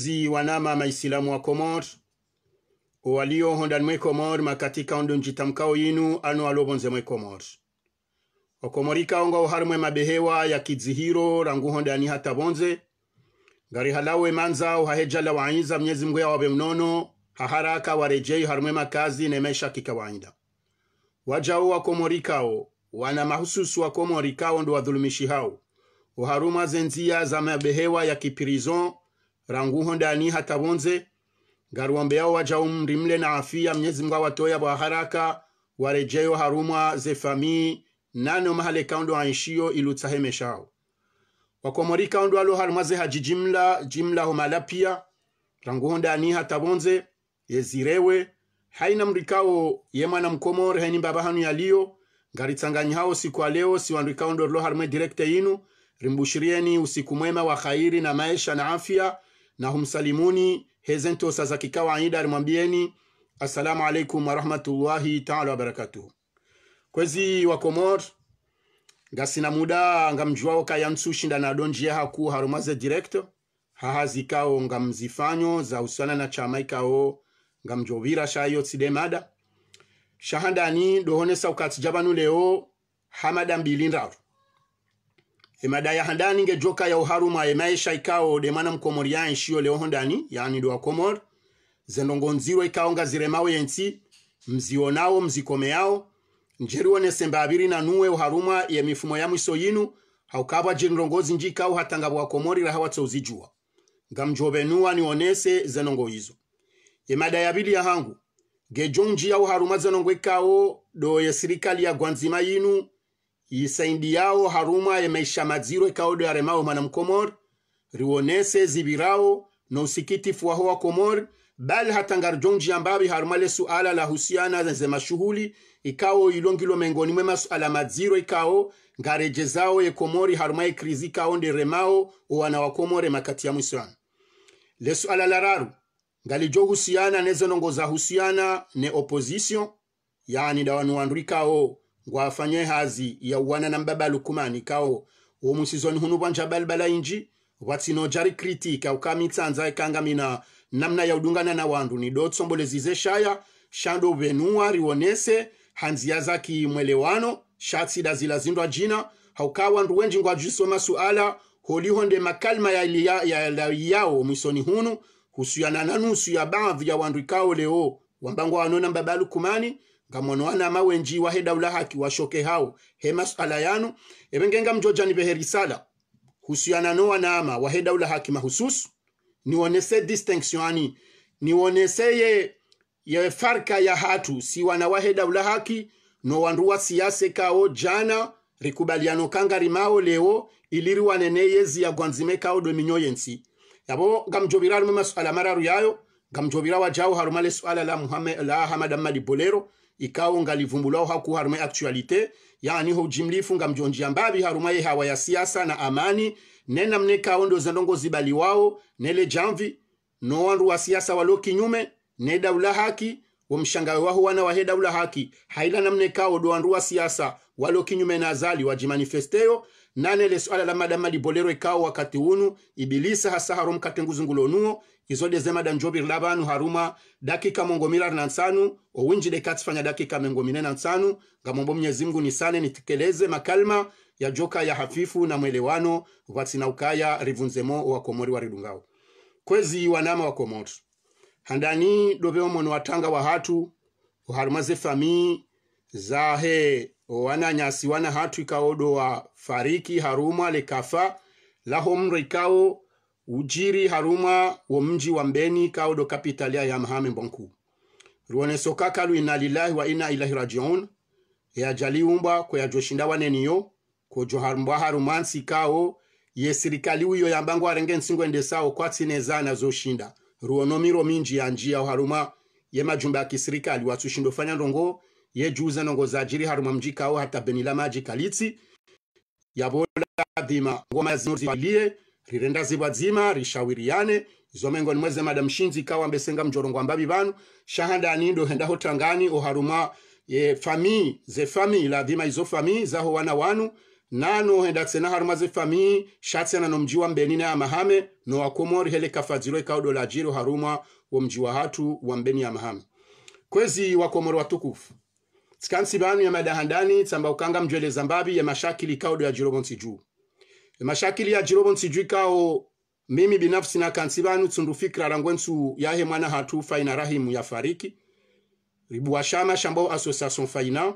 wezi wanama maisilamu wa komor mwe komor makatika ondo njitamkao yinu alobonze mwe komor okomorika ongo harmwe mabehewa ya kidzihiro ranguhondani hata bonze ngari halawe manza uhahejala waiza mnyezi mgwe wabe mnono haharaka warejei harmwe makazi nemesha kikawaida wajao wakomorikao wana mahususu wakomorikao ndo wadhulumishi hao uharuma zenzia za mabehewa ya kipirizon ranguho ndani hatabonze ngarwombe yao waja umrimle na afia mnyezi mngu watoya bwa haraka warejeyo harumwa ze famii nano mahale kaundo aishiyo ilutsahemeshao wakomori kaundo alo harumwa ze haji jimla jimla homala pia ranguho ndani hatabonze yezirewe haina mrikao yemwana mkomore haini baba hanu yaliyo ngaritsanganyi hao siku leo siwandu lo harumwe direkte yinu rimbushirieni usiku mwema wa khairi na maisha na afya na humsalimuni hezento sasa kikawa aida alimwambieni assalamu alaikum warahmatullahi taala wabarakatuhu kwezi wa komor ngasina muda ngamjwao kayamtsushinda na donjia haku harumaze directo haha zikao ngamzifanyo za usana na chamaikao ngamjovira shayo tsidemada shahandani dohonesa ukatijabanu leo hamada mbilindaru emadaya handani nge joka ya uharuma emaisha ikao demana mkomori ya nshio leo hondani yani do akomor zendongonziro ikaonga ziremawe yensi mzionao mzikomeao njeriwo nesemba abiri na nuwe uharuma ya mifumo ya mwiso yinu haukaba haukabwa jenirongozi njikao hatanga bwakomori raha nuwa ni onese zendongo hizo emada bili ya hangu Gejongji ya uharuma zenongo ikao do ya sirikali ya guanzima yinu yisaindiyawo harumwa yemesha madziro ya yaremawo mwana mkomor riwonese zibirawo na usikitifu waho wa komor bali hatangarjonji ambabi haruma le suala la husiana zema shughuli ikawo ilongilo mengoni mwe masuala madziro ikawo ngareje zawo yekomori haruma ekrizi ikawo nderemao owana wakomore makati ya le suala la raru ngalijo husiana za husiana ne opposition yani dawanu andrikawo ngwafanye hazi yauwana na mbabal kumani kao omusizoni hunu bwanja balbala inji watsino jari kritika ukamitsanza mina namna ya udungana na wandu ni dotsombole shaya shando venua rionese hanzia zaki mwelewano shatsida zindwa jina haukawa ndu wenji ngwajuso masuala holihonde makalma ya, ya, ya, yao mwisoni hunu husuyana nanusu ya baadhi ya wandu ikao leo wambangwa wanona mbabalu kumani ngamwana wanama wenjiwa he daula haki washoke hao he masala yano evengenga mjojani vehe risala husiana no ana wanama wahe daula haki mahusus ni nionese distinction ani ni nionese ye, ye farka ya hatu si wana wahe daula haki no wanrua siase kao jana rikubaliano kanga rimao leo iliri wanene yezi ya gwanzime kao dominyo yensi yabo gamjobira rume masala mararu yayo gamjobira wajao harumale swala la muhammad la hamad bolero ikao ngalivumbulahu haku harume actualité yani ho jimlifu ngamjonjia mbavi haruma ye hawa ya siasa na amani nena mne kawo ndo zandongo zibali wao nele jamvi no wandu wa siasa walo kinyume ne daula haki wamshangawe wao wana wa daula haki haila namne kao do wandu wa siasa walo kinyume na azali wa jimanifesteo nane le swala la madama libolero ikao wakati unu ibilisa hasa harum katenguzungulonuo izo dezemada njobiri la bantu haruma dakika mongomilari na nsanu owinjile katifanya dakika mengomine na nsanu ngamombo mnyezi mngu nisane nitekeleze makalma ya joka ya hafifu na mwelewano vatsina ukaya rivunzemo wakomori waridungao kwezi wanama wakomori handani doveo mono watanga wa hatu oharuma ze famii zahe owananyasi wana hatu ikaodo wa fariki haruma lekafa laho mro ikao ujiri haruma wo mji wa mbeni kaodo kapitalia ya mahame mbonku ruonesoka kalu ina lilahi wa ina ilahi rajiun yajaliumba kweyajoshinda waneniyo kojoharumbwa haruma kao ye sirikali uyo ya yambango arenge nsingo endesao kwatsineza ruono miro minji ya njia wa haruma ye majumba ya kisirikali watu shindo fanya ndongo ye juza nongo jiri haruma mji kao hata benila maji kalitsi ya bola dhima ngoma walie rirendazibwa dzima rishawiriane izomengo mweze madam shinzi kawa mbesenga mjorongwa mbabi banu shahandani ndo hotangani tangani oharumwa ye fami ze fami la dhima izo famii zaho wana wanu nano henda tsena haruma ze famii shatsena no mjiwa mbenine ya mahame no akomori hele kafadziro ikao la jiru haruma wa mjiwa hatu wa mbeni ya mahame kwezi wakomori watukufu tsikansi banu ya madahandani tsamba ukanga mjwele zambabi ya mashakili ikao ya jiru monsi juu mashakili ya jirobo nsijwikao mimi binafsi na kansibanu tsundufikira rangwe nsu yahe mwana hatu faina rahimu ya fariki ribu wa ribuwashama shambo association faina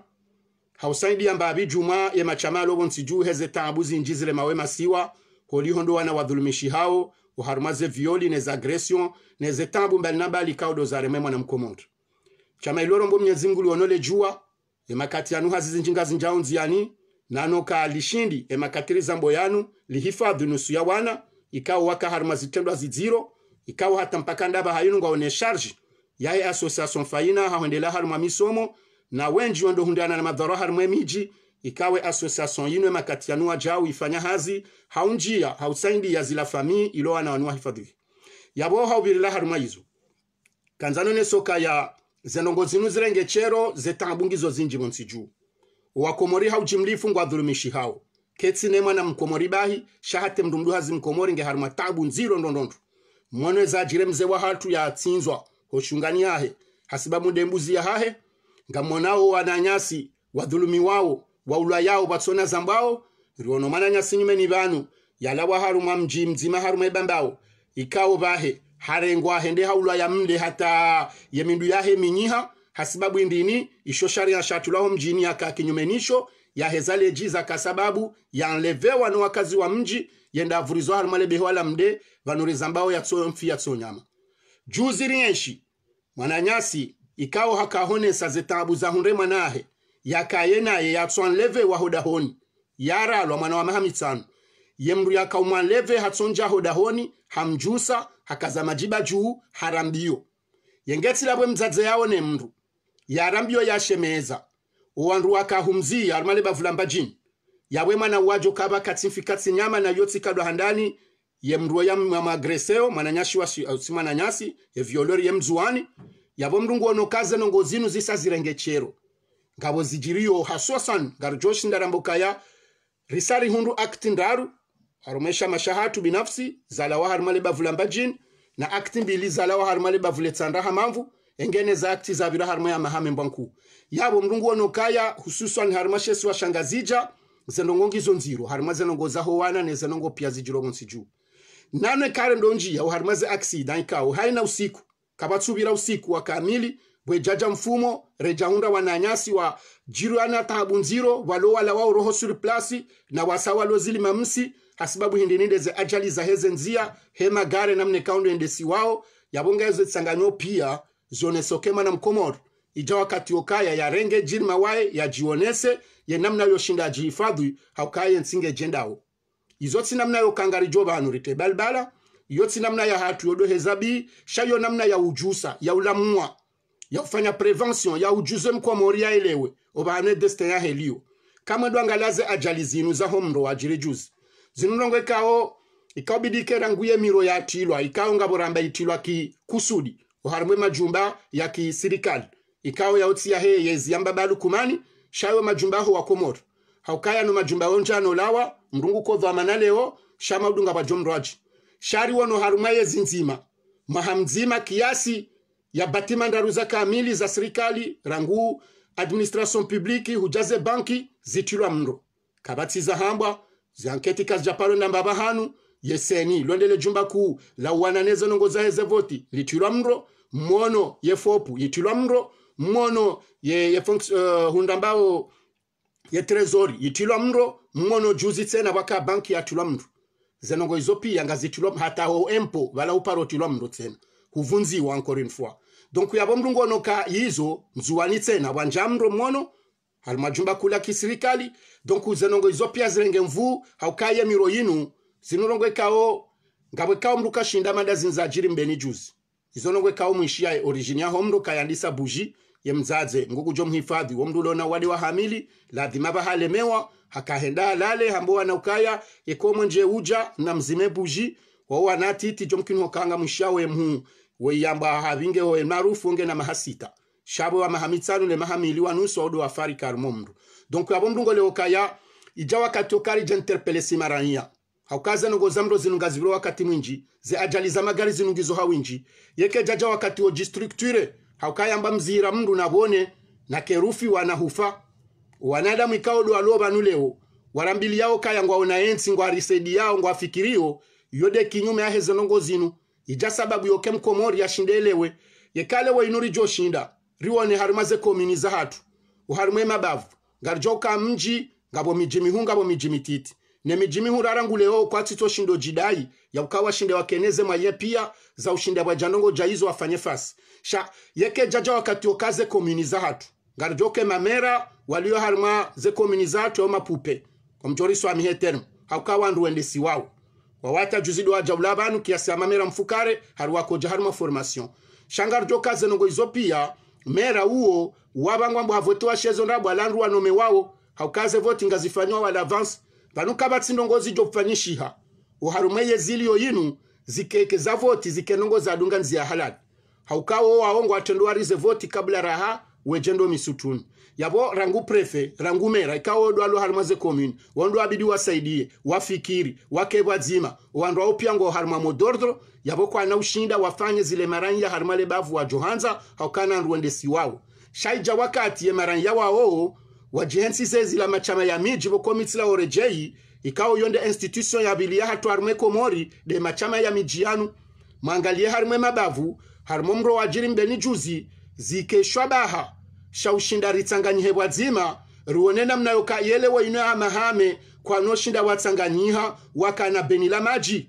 hausaidia mbabi juma ya machama lobo nsiju heze tabu njizile mawe masiwa holiho hondo wana wadhulumishi hao uharumaze violi neze agression neze tabu mbali na bali kaudo za remwe mwana mkomondo chama iloro mbo mnyezi mngu jua ya makati yanu hazizi njinga zinjao nziani nanoka alishindi emakatire zambo yanu lihifadhi nusu ya wana ikao waka harma zitendwa zidziro ikao hata mpaka ndaba hayunu ngwa one sharji yaye association faina hawendela harma misomo na wenji wando hundana na madharo harma miji ikawe association yinwe makati yanuwa jau ifanya hazi haunjia hausaindi ya zila fami ilowa na wanuwa hifadhi yabo haubirila harma izo kanzano nesoka ya zenongo zinu zirengechero chero zetambungizo zinji monsijuu wakomori hau jimlifu ngwa dhulumishi hau. ketsi ne mwana mkomori bahi shahate mdumdu hazi mkomori nge haruma tabu nziro ndondondu Mwane za jire mze wa hatu ya atsinzwa hoshungani hahe hasibabu ndembuzi ya hahe nga mwanao wananyasi wadhulumi wao waulwa yao batona zambao riono mana nyasi nyume ni banu wa haruma mji mzima haruma ibambao ikawo bahe harengwa hende haula ya mnde hata yemindu yahe minyiha hasibabu indini isho sharia shatulaho mjini yaka kinyumenisho hezale jiza kasababu yanlevewa ni wakazi wa mji yenda avurizo harumale behwala mde vanuriza ya yatsoyo mfi yatsoyo nyama juzi rienshi mwananyasi ikawo ikao sa zetabu za hunre manahe ya hunde mwanahe yakaye naye yatswanleve wahodahoni yaralwa mwana wa mahamitsano yemru yakaumwanleve hatsonja hodahoni hamjusa hakaza majiba juu harambio labwe mzadze yao ne mru yarambyo yashemeza uwandu wakahumziya alumale bavula mbajini yawe mwana wajo kaba katsimfi katsi nyama na yoti kadu handani ye mruo ya mama mwamagreseo nyashi wa si mwananyasi evyolori ye mzuani yabo mrungu ono kaze nongo zinu zisa zirengechero ngabo zijiriyo haswa sanu ngaro joshi ndarambokaya risari hundu akti ndaru harumesha mashahatu binafsi zalawa harumale bavula mbajini na akti mbili zalawa harumale bavule tsandaha mamvu engene za akti za zabira harimo ya mahame mbanku yabo mrungu wono kaya hususan harimo shesi shangazija zenongo ngizo nziro harimo zenongo za hoana ne zenongo pia zijiro munsiju nane kare ndonji ndonjia uharimaze aksida ikao haina usiku kabatsubira usiku wa kamili bwe jaja mfumo rejahunda wananyasi wa jiru ana tahabu nziro walo wala wao roho surplasi na wasawa lozilima msi hasibabu hindi hindininde ze ajali za heze nzia hema gare namne kaundo endesi wao yabonga yezo tsanganyo pia zionese okema na mkomoro ija wakati okaya ya renge yarenge jini ya jionese ye namna yoshinda jihifadhi haukaye nsinge jendao izo tsi namna yokangarijo banhu rite balbala iyo tsi namna ya hatu yodo hezabi shayo namna ya ujusa ya ulamua ya ufanya prevention ya ujuze mkomori elewe obane destin ya helio kama kamwe angalaze ajali zinu zaho mro wajire juzi zinu rongo ikao bidike ranguye miro ya yatilwa ikao ngaboramba itilwa ki kusudi oharumwe majumba ya kisirikali ikawo yautsia he yezi balu kumani shawe majumba ho wakomoro haukaya no majumba njano lawa mrungu ko kodwa manaleo shama udunga kwa jomraji shari wono harumwa yezi nzima mahamzima kiasi ya batima ndaruza kamili za serikali rangu administration publique hujaze banki zitirwa mndo kabati za hambwa zanketi kazijapalo japaro namba bahanu yeseni londele jumba kuu la uwananezo nongoza heze voti litirwa mro mono ye fopu ye mro mono ye, ye uh, hundambao ye trezori ye mro mono juzi tsena waka banki ya mro zenongo izo pia ngazitilwa hata ho empo wala uparo tilwa mro tsena huvunziwa encore une fois donc yavo mlungonoka yizo mzuwani tsena wanjamro mono mmono majumba kula kisirikali donc zenongo izo pia zilenge mvu haukaye miro yinu zinulongo ikao ngabwe kao mlukashinda manda zinzajiri mbeni juzi izonogwe kao mwishiaye origini yaho mndu kayandisa buji ye mzaze nguku jo mhifadhi wo mndu lona wali wa hamili lazima bahalemewa hakahenda lale hamboa na ukaya yekomwe nje uja na mzime buji wao anatiti jo mkinu kanga mwishawe mhu weiyamba havinge hoye marufu onge na mahasita shabo wa mahamitsanu le mahamili wa nusu odo wa farika rumomru donc abo mndu le okaya ija wakati okari jenterpele simarania haukaza za mndo zinunga zibiro wakati mwinji ze ajali za magari zinungizo hawinji yeke jaja wakati wo jistructure haukayamba mzira na nabone na kerufi wanahufa wanadamu ikao do alo banuleo warambili yao kaya ngwa ona ensi ngwa risedi yao ngwa fikirio yode kinyume ya heze nungo zinu ija sababu yoke mkomori yashindelewe yekale we inuri jo joshinda riwone harumaze komini za hatu uharumwe mabavu ngarjoka mji ngabo miji mihu ngabo miji mititi nemijimi hurarangwa leo kwatsi toshindo jidai yaukawa shinde wakeneze mwaye pia za ushinde wa bwajanongo jaizo wafanye fasi sha yeke jaja wakati okaze komuni za hatu ngarjoke mamera walio harma ze komuni za hatu mapupe omjoriso amihetermu haukawa nduendesi wao wawata juzidu wa jaulabanu kiasi ya mamera mfukare haruwa koja haruma formasyon shangarjo kaze nongo izo pia mera uo wabangwa mbwa havote wa shezo ndabwa landru wanome wao haukaze voti ngazifanywa wala avance panuka vatsinongozi jopfanyishiha uharumwe yeziliyo yinu za voti za adunga nziya halali haukawo waongo atendwarize voti kabla raha wejendo misutuni yabo rangu prefe rangu mera ikawo ikawodwalo harimwaze komuni wondo abidi wasaidie wafikiri wakevwadzima wandu aupyango harimwa modordro yavo kwana ushinda wafanye zile maranya harimwa lebavu wa johanza haukana nruendesi wawo shaija wakati ye maranya wawo wajensi la machama ya miji vokomitsila orejei ikao yonde institution bilia hatu harumwe komori de machama ya miji yanu mwangalie harimwe mabavu harumo mro wajiri mbeni juzi zikeshwa baha shaushinda ritsanganyihebwa dzima ruone namna yoka yelewa ino ya mahame kwanoshinda watsanganyiha wakana beni la maji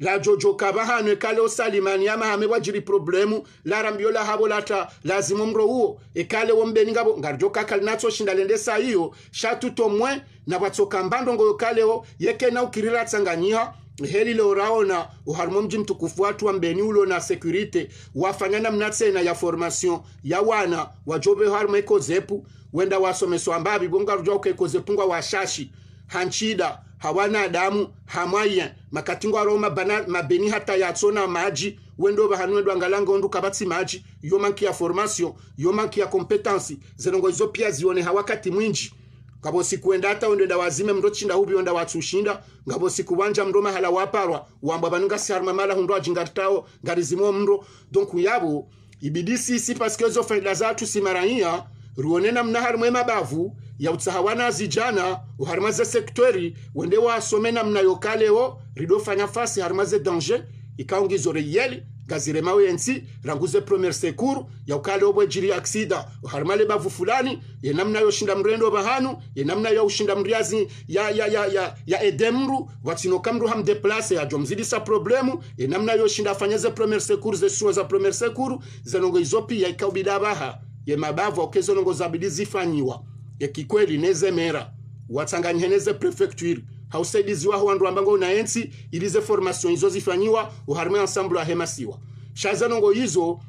lajojoka bahanu kale osalimani amahame wajiri problemu larambio lahabo lata lazima umro uwo ekale wombeni ngabo ngarjoka kali natso shindalende sa iyo shatuto mwe na batsoka mbando ngoyo kaleo yekena ukirira tsanganyiha heli loraona uharimo mji mtukufu watu wa mbeni ulo na sekurite wafanyana mnatsena ya formation ya wana wajobe harimo ekozepu wenda wasomeswa mbabi bongarujwa ukekozepungwa washashi hanchida hawana damu hamwaya makatingo roma bana mabeni hata yatsona maji wendo bahanu ndo angalanga ndo kabatsi maji yo manki ya formation yo manki ya competence zenongo hizo pia zione hawakati mwinji kabo sikuenda hata da wazime mndo chinda hubi ubi watu watsushinda ngabo sikuwanja mndo mahala waparwa wamba banunga si siarma mala hundo ajingartao ngarizimo mndo donc yabo ibidisi si parce que zo fait la zatu simarania ruonena namna mwema bavu ya utsahawana zijana uharmaze sektori wende wa wasome namna rido fanya fasi harimaze danger zore yeli gazire mawe yensi ranguze premier secours obwe jiri aksida uharmale bavu fulani namna yo shinda mrendo bahanu namna yo yaushinda mriazi ya, ya, ya, ya, ya edemru watino kamru ya jomzidi sa problemu namna yo shinda fanyaze premier secours suwa za premier secours zenongo izo pia mabavu yemabavu nongo zabidi zifanyiwa ya kikweli nezemera watsanganyhe neze prefecture hausaidizi waho wandu ambanga unaensi ilize formation izo zifanyiwa uharme ensemble ahemasiwa shazanongo izo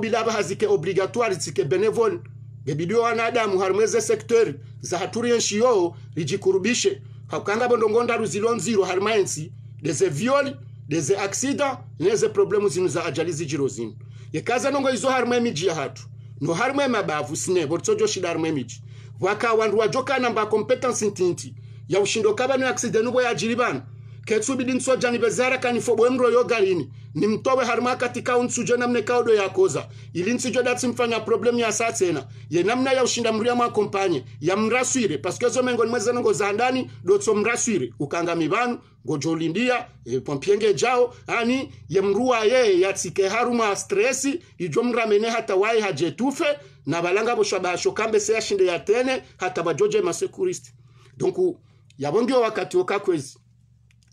bila hazike obligatoire zike benevole gebidiwa wanadamu harmeze secteur za haturi enshi yoho rijikurubishe hakanga bondongonda ruzilonziro harmaensi harimo ensi deze violi deze aksida neze problemu zinu za ajali zijiro zinu yekaza nongo izo harimo emiji hatu no harimo mabavu sine bortsojo shida harimo emiji vakawa wandu wajokana mba competence ntinti ya ushindo kaba no accident ubwo ya bana ketsu bidin soja ni bezara kani fobo emro yo galini ni mtowe harma katika unsuje namne kaudo ya koza ili nsije dati mfanya problem ya saa tena ye namna ya ushinda mruya mwa kompanye ya mraswire paske zo mengo mweza nungo za ndani dotso mraswire ukanga mibanu ngojolindia e, pompienge jao ani ye mruwa ye ya tike haruma stresi ijo mramene hata wai hajetufe na balanga nabalanga bashoka mbese yashinde yatene hatabajoje masekuriste donc yabongiyo wakati okakwezi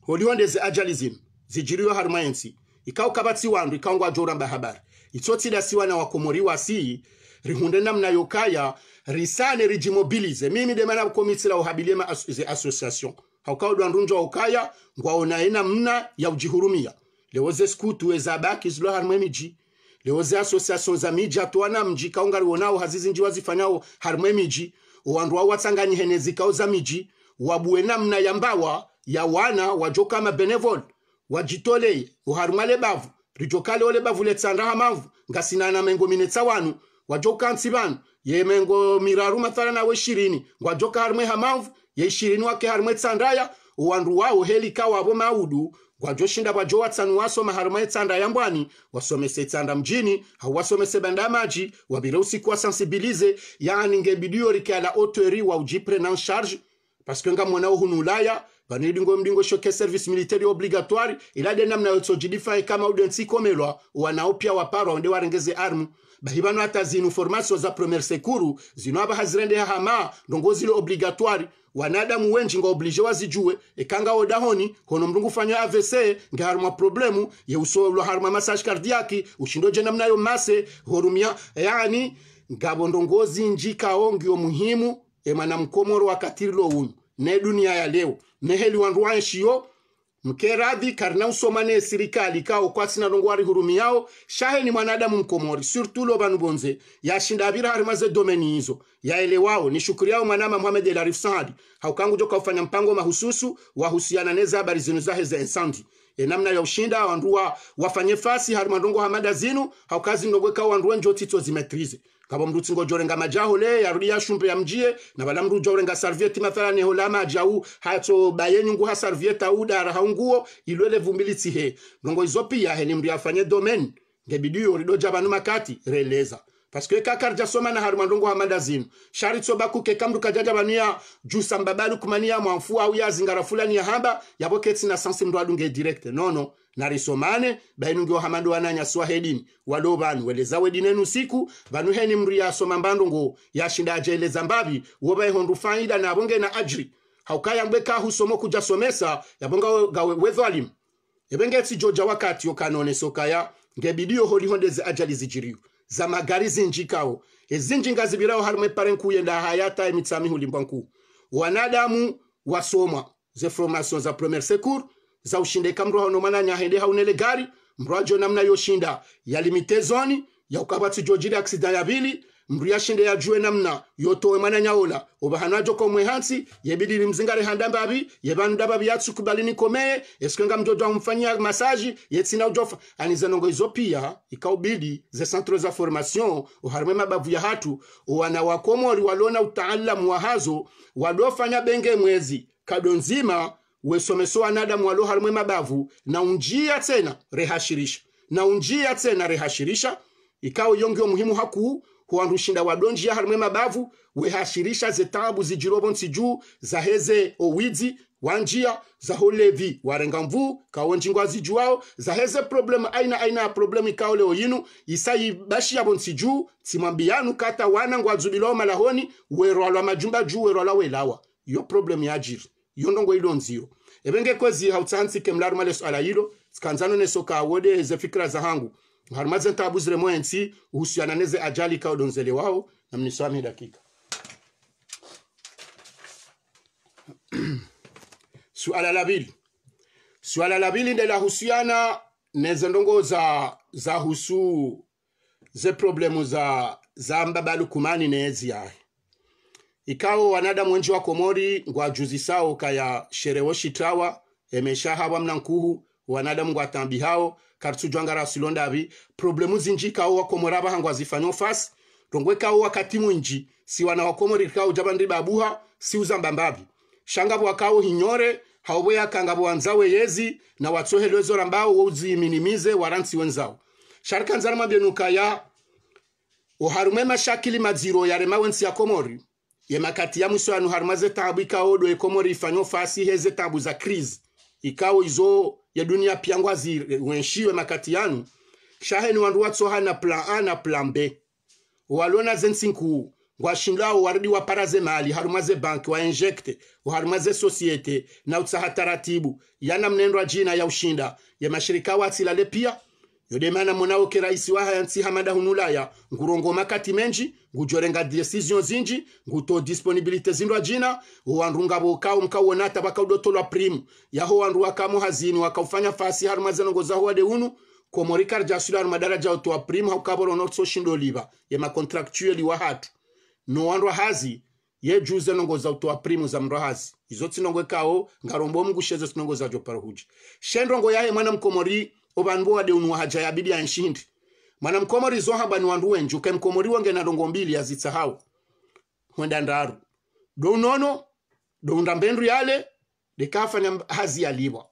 holiho ndeze ajalism zijiriyo harumayensi ikawo kabatsi wandu ikangwa jora bahabari itso tsila siwana wakomoriwa si rihunde namna yokaya risane rijimobilize mimi de demana komitsila uhabilie ma as association haukao dwandunjwa ukaya ina mna ya ujihurumia lewoze skutu ezabaki zlo harumemiji leo zi asosiasiyo za miji atuwana mji kaunga rionawo hazizi njiwa zifanyawo harimo emiji owandu wawo watsanganyihe zikao za miji wabuwe namna ya mbawa ya wana wajoka mabenevol wajitoleye oharumwa lebavu rijokalewo lebavu letsanda hamavu ngasinana mengo mine tsawanu wajoka nsi ye mengo miraru mathalana we ishirini ngwajoka harimwe hamavu ye ishirini wake harimwe tsandaya owandu wawo helika wavo maudu bwajoshinda bwa jowatsani wasoma haruma etsanda ya mbwani wasomese etsanda mjini hauwasomese banda maji wabile usiku wasansibilize yani ngebidiyo rikala oteri wa ujipre na charge parce que nga mwanao hunu ulaya vanidingo mdingo shoke service militaire obligatoire ilade namna yotsojidify kama udensi komelwa wanao pia waparwa onde warengeze armu bahivano hata zinu formasio za premier sekuru zinoaba hazirende hama ndongo zile obligatoire wanadamu wenji ngaoblige wazijuwe ekangawo dahoni hono mlungu avc nga ngeharumwa problemu yeusolwa harumwa massage ushindo ushindoje mnayo mase horumya yani ngabo ndongozi njikawo ngiyo muhimu emwana mkomoro wakatiri lo unu ne dunia ya leo neheli wanruwa nshiyo mke karna usomane sirikali kao kwatsi nalongo yao shahe ni mwanadamu mkomori surtout lo banu bonze yashinda abira harima ze domeni izo wao ni shukuri yao mwanama Mohamed El Arif saad haukangu joka ufanya mpango mahususu wahusiana neza habari zenu za heza insandi e namna ya ushinda wandua wafanye fasi harima hamada zinu haukazi mnogweka wandua njoti tozimetrize kabo ngabo mrutsi ngojore majaho le yarudi ya mjie na bala mruja urenga sarvieti mathala mathalani holama jau hatso bayenyu ha sarvieta uda ara haunguo ilwele vumbili tihe nongo izo pia he ni ya fanye domen ngebidi yoridoja banu makati releza paske kakarja soma na haruma ndongo ha zinu shari tsoba kuke kamdu kajaja banu ya jusa mbabalu kumania mwamfu au ya zingara fulani ya hamba ya boketi na sansi mndu adunge direkte nono narisomane bainungiwa hamandu wananya swahe dini walo vanu welezawe dinenu usiku vanu heni mri yasoma mbandu ngo yashinda ajeleza mbavi hondu faida na bonge na ajri haukaya mbeka husomo kuja somesa yavonga gawe wedhalimu evengetsi joja wakati okanone sokaya ngebidio holi honde za ajali zijiriyo za magari zinjikao ezinjinga zibirawo harimwe pare nkuyenda hayata emitsami hulimbwa wanadamu wasoma ze formation za premier secours za ushinde kamro hano mana nyahende haunele gari mndu ajo namna yoshinda ya yaukabatsi jojile aksida ya bili ya shinde ya juwe namna yotowe mana nyaola obahanajo komwe hansi yebidili mzingare handamba abi yebanda babi yatsu kubalini komeye eskenga mjojo amfanyia masaji yetsina ujofa anizanongo izo pia ikaubidi ze centre za formation oharme mabavu ya hatu wana wakomori walona utaalamu wa hazo waliofanya benge mwezi kado nzima wesomeso anadamu walohalumwe mabavu na unjia tena rehashirisha na unjia tena rehashirisha ikawo yongeo muhimu hakuu huwanrushinda wadonjia halumwe mabavu wehashirisha zetabu zijirobo nsiju zaheze owidzi wanjia za zaholevi warenga mvu kawo njingwa zijuwao zaheze problem aina aina ya problemu ikawo leo yinu isayibashi yabo nsiju tsimwambiyanu kata wana wanangu azubilao malahoni werwalwa majumba juu werwalwa welawa yo problem ya yajiri yondongo ndongo ilonziyo ebenge kwezi hautsantsike mlari maleso alayilo tsikanzano neso kawode ze fikra za hangu harmaze harumaze ntabuzire mwensi uhusiana neze ajali ka odonzele wao na mniswami dakika suala la pili suala la pili ndelahusiana neze ndongo za za husu ze problemu za za kumani neezi yae ikawo wanada mwenji wa komori ngwa juzi sao kaya sherewoshi trawa emesha hawa mnankuhu wanadamu ngwa tambi hao katsujwanga rasilondavi problemu zinji kawo wakomora bahangwa zifanyo fasi rongwe kawo wakati mwinji si wana wakomori kawo jabandri babuha si uzambambavi shangabu wakawo hinyore haobwe yakangabo wanzawe yezi na watsohelwezora mbao wouziminimize waransi wenzao sharkanzarama byenuka ya uharumwe mashakili madziro yarema wensi ya komori ye makati ya mwiso yanu harima zetabu ikawo do ekomori ifanyo fasi he zetabu za krizi ikawo izo ya dunia piangwazi wenshiwe makati yanu shaheni wandu watsoha na plan a na plan b walona zensinku ngwashindwa waridi wa para mali haruma ze banki wa injecte haruma ze societe na utsaha taratibu yana mnendwa jina ya ushinda ya mashirika watsila le pia yode mana munawoke raisi wahayansi hamada hunulaya ngurongo makati menji ngujorenga decision zinji nguto disponibilite zindwa jina wandu ngabo kawo mkawonata bakaudotolwa primu yaho wandu wakamo hazini wakaufanya fasi harumwa zanongo zaho wade unu komori rjasula sula harumwa daraja otowa primu haukaboro notso shindo liba ye contractually wa hatu no wanru hazi ye juze nongo za utoa primu za mrohazi izo tsinongwe kao ngarombo shezo sinongo za joparuhuji shendrongo yae mwana mkomori ovandu deunua haja ya bibi anshindi mwanamkomori zohamba ni wandu wenju ke mkomori wange na dongo mbili azitsahau mwenda ndaru do nono do mbendu yale dekafanya hazi yalibwa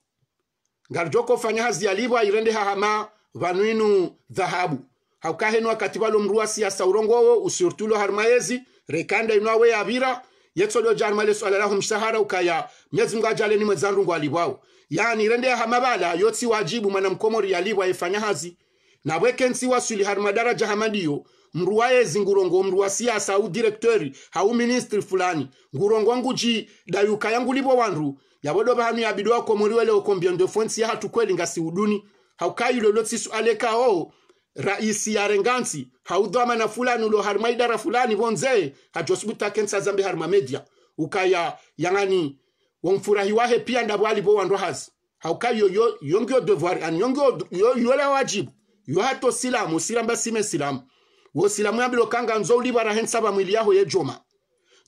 ngarjoko fanya hazi yalibwa irende hahama vanwinu dhahabu haukahenu wakati walo mruwa siasa urongowo usurtulo harmaezi rekanda inwawe yavira yetsolyo jarmale swala lahum sahara ukaya myezi mngu ajale ni mwezandu libwao yani rende ya hamabala yoti wajibu mana mwanamkomori yalibwa efanya hazi nabweke ntsiwa suli hari madaraja hamadiyo mndu waezi ngurongo mruwa siyasa siasa au direktori hau ministri fulani ngurongo nguji dayuka yangu libo wanru, yangulibwa wandu yabodoba hanu yabido wako moriwele okombiondo ndofuensi ya hatu kweli nga ngasi uduni haukayilolotsisu sualeka oo raisi ya renganti, yarengansi haudhamana fulani ulo harumadara fulani vonzee hajosubuta kensa zambi harumamedia. ukaya yang'ani wamfurahi wahe pia ndabwali bo wando hazi hauka yo yo yongyo devoir an yongyo yo yola wajib yo hato silamu silamba sime silamu wo silamu ya bilo kanga nzo uliba rahen saba mwili yaho ye joma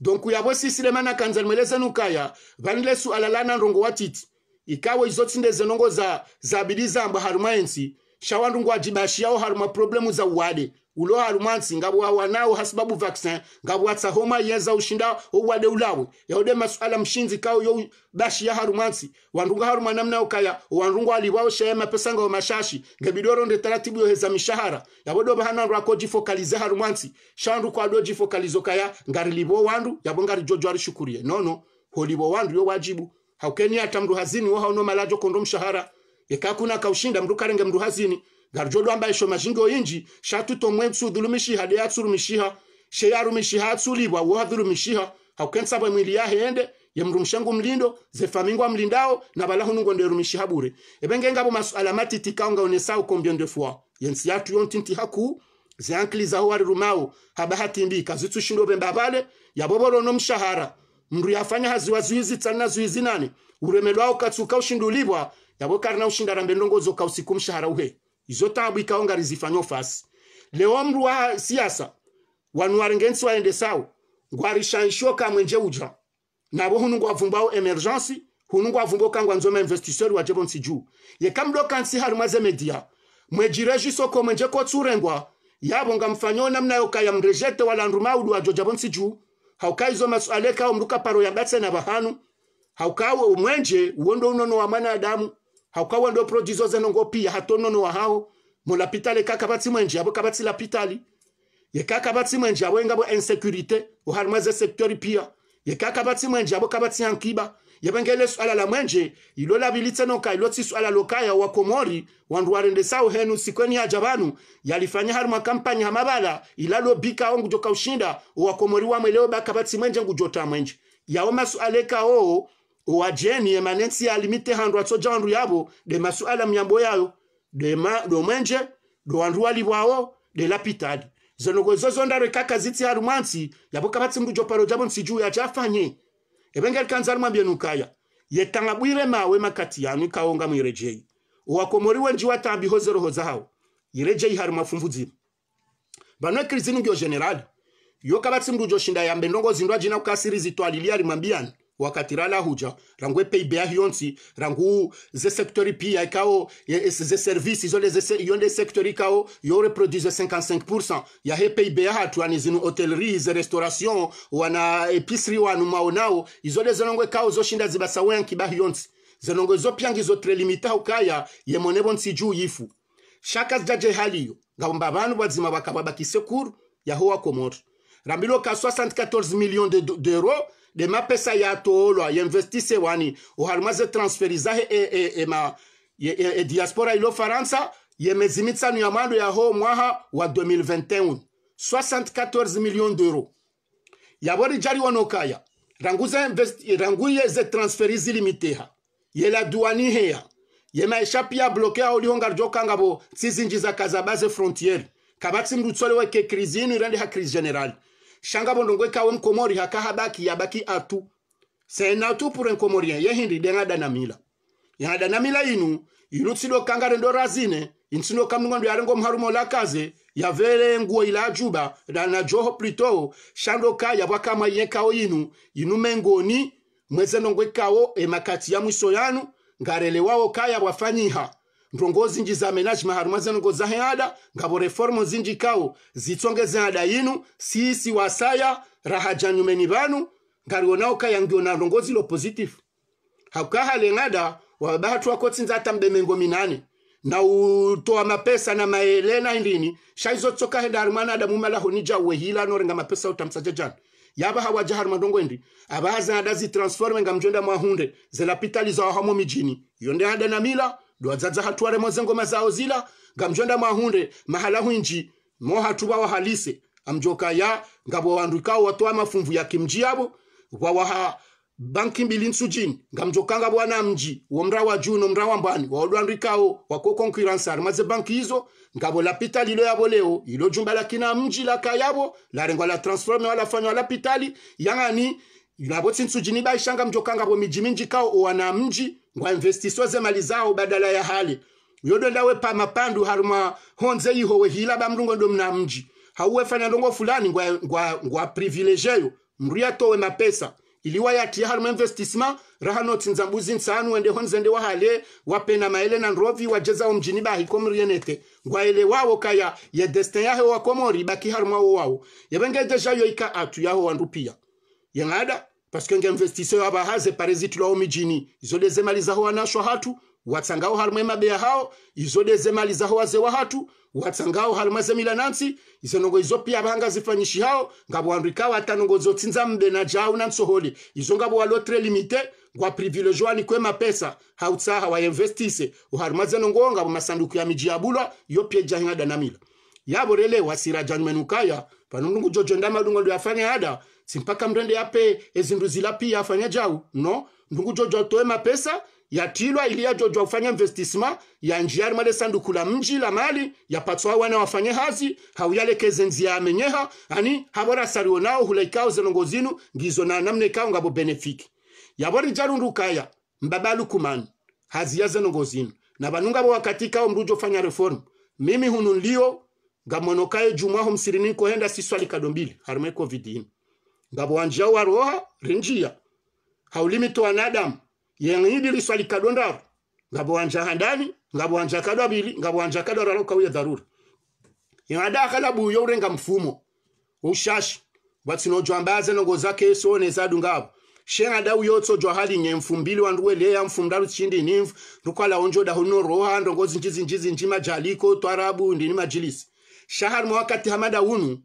donc bosi sisilema na kanzalmeleza nukaya vanile alalana ndongo watiti ikawe izo ndeze nongo za za bidi zamba harumaensi shawandungu wajibashi ajibashiyawo haruma problemu za uwade ulo hari ngabu ngabo wawa nawo hasibabu vaccin ngabo watsa homa yeza ushinda owade ulawe yaude masuala mshinzi kao yo bashi ya hari umwansi wandunga hari mwana mnao kaya wandunga aliwao shaye mapesa ngao mashashi ngebidoro nde taratibu yo heza mishahara yabodo bahana ndo ako jifokalize hari umwansi shandu kwa do jifokalizo kaya ngari libo wandu yabonga rijojo arishukurie nono holibo wandu yo wajibu haukeni hata mndu hazini wo hauno malajo kondo mshahara yekakuna kaushinda mndu karenge mndu hazini garjo inji, shatu lwambaye sho majingo yinji shatuto mwemsu dhulumishiha de yatsulumishiha sheyarumishiha atsulibwa haukensa haukensabwe mwili ya heende, ya mrumshengu mlindo zefamingwa mlindao na bala balahunungo nderumishiha bure ebengengabo masuala matitikaonga onesao combien de fois yensi yatu yontinti haku ze ankli za huwari rumau, ziankili mbi, kazitu shindo bemba vale, ya yabobolo no mshahara mndu yafanya haziwa zuizi tsana zuizi nane uremelwao katsuka ushindulibwa yabo karna ushindarambe ndongozo kausiku mshahara uhe izo tabu ikaonga rizifanyo fasi leo mru wa siasa wanu warengensi waende sawo ngwarishanshiwo nje uja nabo hunu ngwavumbao emergency hunu ngwavumba okangwa nzoma investisseur waje bonsi juu yekamdoka nsi harima zemedia mwejireji soko mwenje tsurengwa yabo ngamfanyo namna yoka ya mrejete wala nduma udu ajoja bonsi juu haukaizo masualeka omruka paro ya batse na bahanu haukao mwenje uondo unono wa mana adamu hakawa ndo produzo zenongo pia hatonono wa hao mulapitale kaka batsi mwenje abo kabatsi lapitali ye kaka batsi mwenje abo engabo o uharmaze secteur pia ye kaka batsi mwenje abo kabatsi hankiba yabengele swala la mwenje ilola bilitse noka ilotsi swala lokaya wa komori wandu warende sao henu sikweni ya jabanu yalifanya harma kampanya hamabala ilalo bika ongu joka ushinda wa komori wa mweleo baka batsi mwenje ngujota mwenje yaoma swaleka oo uwajeni emanensi ya limite handu atsoja wandu yavo de masuala myambo yayo de, ma, de mwenje de wandu walivwawo de lapitali zenogwezozo ndaro kaka zitsi haru mwansi yavo kavatsimbujo paro javo msijuu yachafanye evengelikanza alimwambie nukaya yetanga bwire mawe makati yanu ikaonga mwirejei uwakomoriwe nji watambiho zeroho zahawo irejei hari mafumvuzima banwe krizini ngio generali yo kavatsimbujo shinda yambe ndongo zindwa jina kukasiri zitwalilia limwambiani wakati rala huja rangu epeiba hiyonsi rangu ze secteur pia kao ze service zole ze se, yonde secteur kao yo reproduce 55% ya he peiba hatu ani zinu hotellerie ze restauration wana epicerie wanu maonao izole zonongwe kao zo zoshinda zibasa wenki zo pyangi zo tre limita ukaya ye monebo nsi nsiju yifu shaka hali yo ngabomba abantu bazima bakaba bakisekuru yahowa komoro rambilo ka 74 millions d'euros de, de, de mapesa ya atoolwa yemvestise wani oharima zetransferizahe e, e, e, ma, ye, e, e diaspora ilo faransa yemezimitsanu ya mwandu yaho mwaha wa 2021 74 million d'euro yabori jari wanokaya ranguza ranguye ze transferi zilimiteha yela duani heya yema eshapia blokea olihongarjo kangabo tsizinji za kazabaze frontiere kabatsi mrutsole weke krizinu irende ha krize generali shanga bondo ngwe kawe mkomori haka habaki yabaki atu sena tu pure mkomorien yehindi denga danamila yana danamila inu ilu tsido kangare ndo razine intsino kamnungo ndo yarengo mharumo lakaze yavere nguo ila juba dana joho plito shando ka yabwa kama yekao inu inu mengoni mwezendo ngwe kao emakati ya mwiso yanu ngarele wao kaya wafanyiha ndongo zinji za management harumwa zenongo heada ngabo reformo zinji kao zitsonge zahada yinu sisi wasaya raha ni banu ngariwo nao kayangio na ndongo zilo positive hakahale wabahatu wako tsinza tambe mengo minane na utoa mapesa na maelena indini shaizo tsoka henda harumwana adamu malaho nija wehila norenga mapesa utamsaja jana yaba hawaja haruma ndongo endi abaha zahada zitransforme nga mjwenda mwahunde zelapitali za wahamo mijini yonde hada na mila lwadzadza hatwaremo zengoma zawo zila ngamjonda mwahunde mahala hwinji mohatuwa wahalise amjoka ya ngabo wandu ikawo watoa mafumvu ya kimji yabo kwa waha banki mbili nsujin nsujini ngamjokanga wana mji womra wa juu no mra wa mbani wa waodwandu ikawo wako konkuransi arimaze banki hizo ngabo lapitali ilo yabo leo ilo jumba la kina mji la kayabo larengwa la transforme walafanywa lapitali yang'ani labo tsinsujini baishanga mjoka bo miji minji kawo owana mji ngwa ngwanvestiswa zemali zao badala ya hali yododawe pa mapandu haruma honze iho we hila ba mlungo ndo mna mji hauwe fanya ndongo fulani ngwa ngwa, ngwa privilegeyo mruya towe mapesa ili iliwa yati haruma investissement raha tinza mbuzi nsanu wende honze ende wahale wapena maele na nrovi wajeza wa mjini bahi komrienete ngwaele wawo kaya ye destin yahe wa komori baki haruma wo wawo yebenge deja yo ika atu yaho wandu pia yengada paskenga investisseur aba haze parazitulawo mijini izodeze mali zaho wanashwa hatu watsangawo halimwe mabeya hawo izodeze mali zaho wazewa hatu watsangawo halimwe zemila nansi izonongo izo pia abahanga zifanyishi hawo ngabo wandu ikawo atanongo zotsinza mbe na jau na nsohole izo ngabo walotre limite ngwa privilege wani kwe mapesa hautsaha wainvestise uhalimwe zenongo ngabo masanduku ya miji yabulwa iyo pia ijahinga danamila yabo rele wasira pano mlungu jojo ndama lungo luyafanya hada simpaka mrende yape ezindu zilapi yafanya jau no ndugu jojo toe mapesa yatilwa ili yajojwa kufanya investissement ya njia male sanduku la mji la mali yapatswa wana wafanye hazi hauyalekeze nzia amenyeha ani habora sariwo nao hulaikao zenongozinu zinu ngizo na namne kao ngabo benefiki yabori jarundukaya mbabalu kumani hazi ya zenongozinu na banunga bo wakati kao mrujo fanya reform mimi hununlio gamonokaye jumwa homsirini kohenda siswali kadombili harume covid ini ngabo wa waroha rinjia haulimi haulimito wanadamu yengidi liswali kadonda ngabo wanja handani ngabo wanja kadabili ngabo wanja kadaralo kauya dharura yengada kalabu yorenga mfumo ushashi watsinojwa mbaze nongo zake sone zadu ngabo shenga dau yotso jwa hali nye mfumbili wanduwele leya mfumdalu chindi nimfu nukwala onjo da hono roha ndongo zinji zinji zinji majaliko twarabu ndini majilisi shahar mwakati hamada unu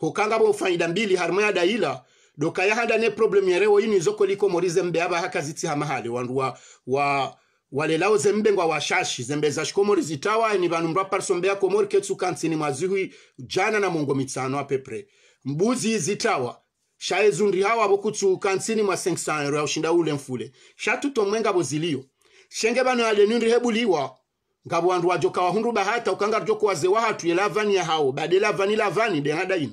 Hukanga bo faida mbili harmaya ya daila doka yahanda ne problem yarewo yini zoko liko morize mbe aba hakazitsi hamahali wandu wa, wa wale lao zembe ngwa washashi zembe za shikomori zitawa ni vanhu parso mbea yako mori kanti ni mwazihui jana na mongo wa pepre. mbuzi zitawa Shae zundri hawa bo vokutsuka ntsini mwa senkisanero ya ushinda ule mfule Shatu shatutomwe bo zilio. shenge vano yalenindri hebuliwa ngavo wandu wa hundu bahata ukanga jokuwazewa hatu ya lavani ya hao Badela vani lavani deng'ada ino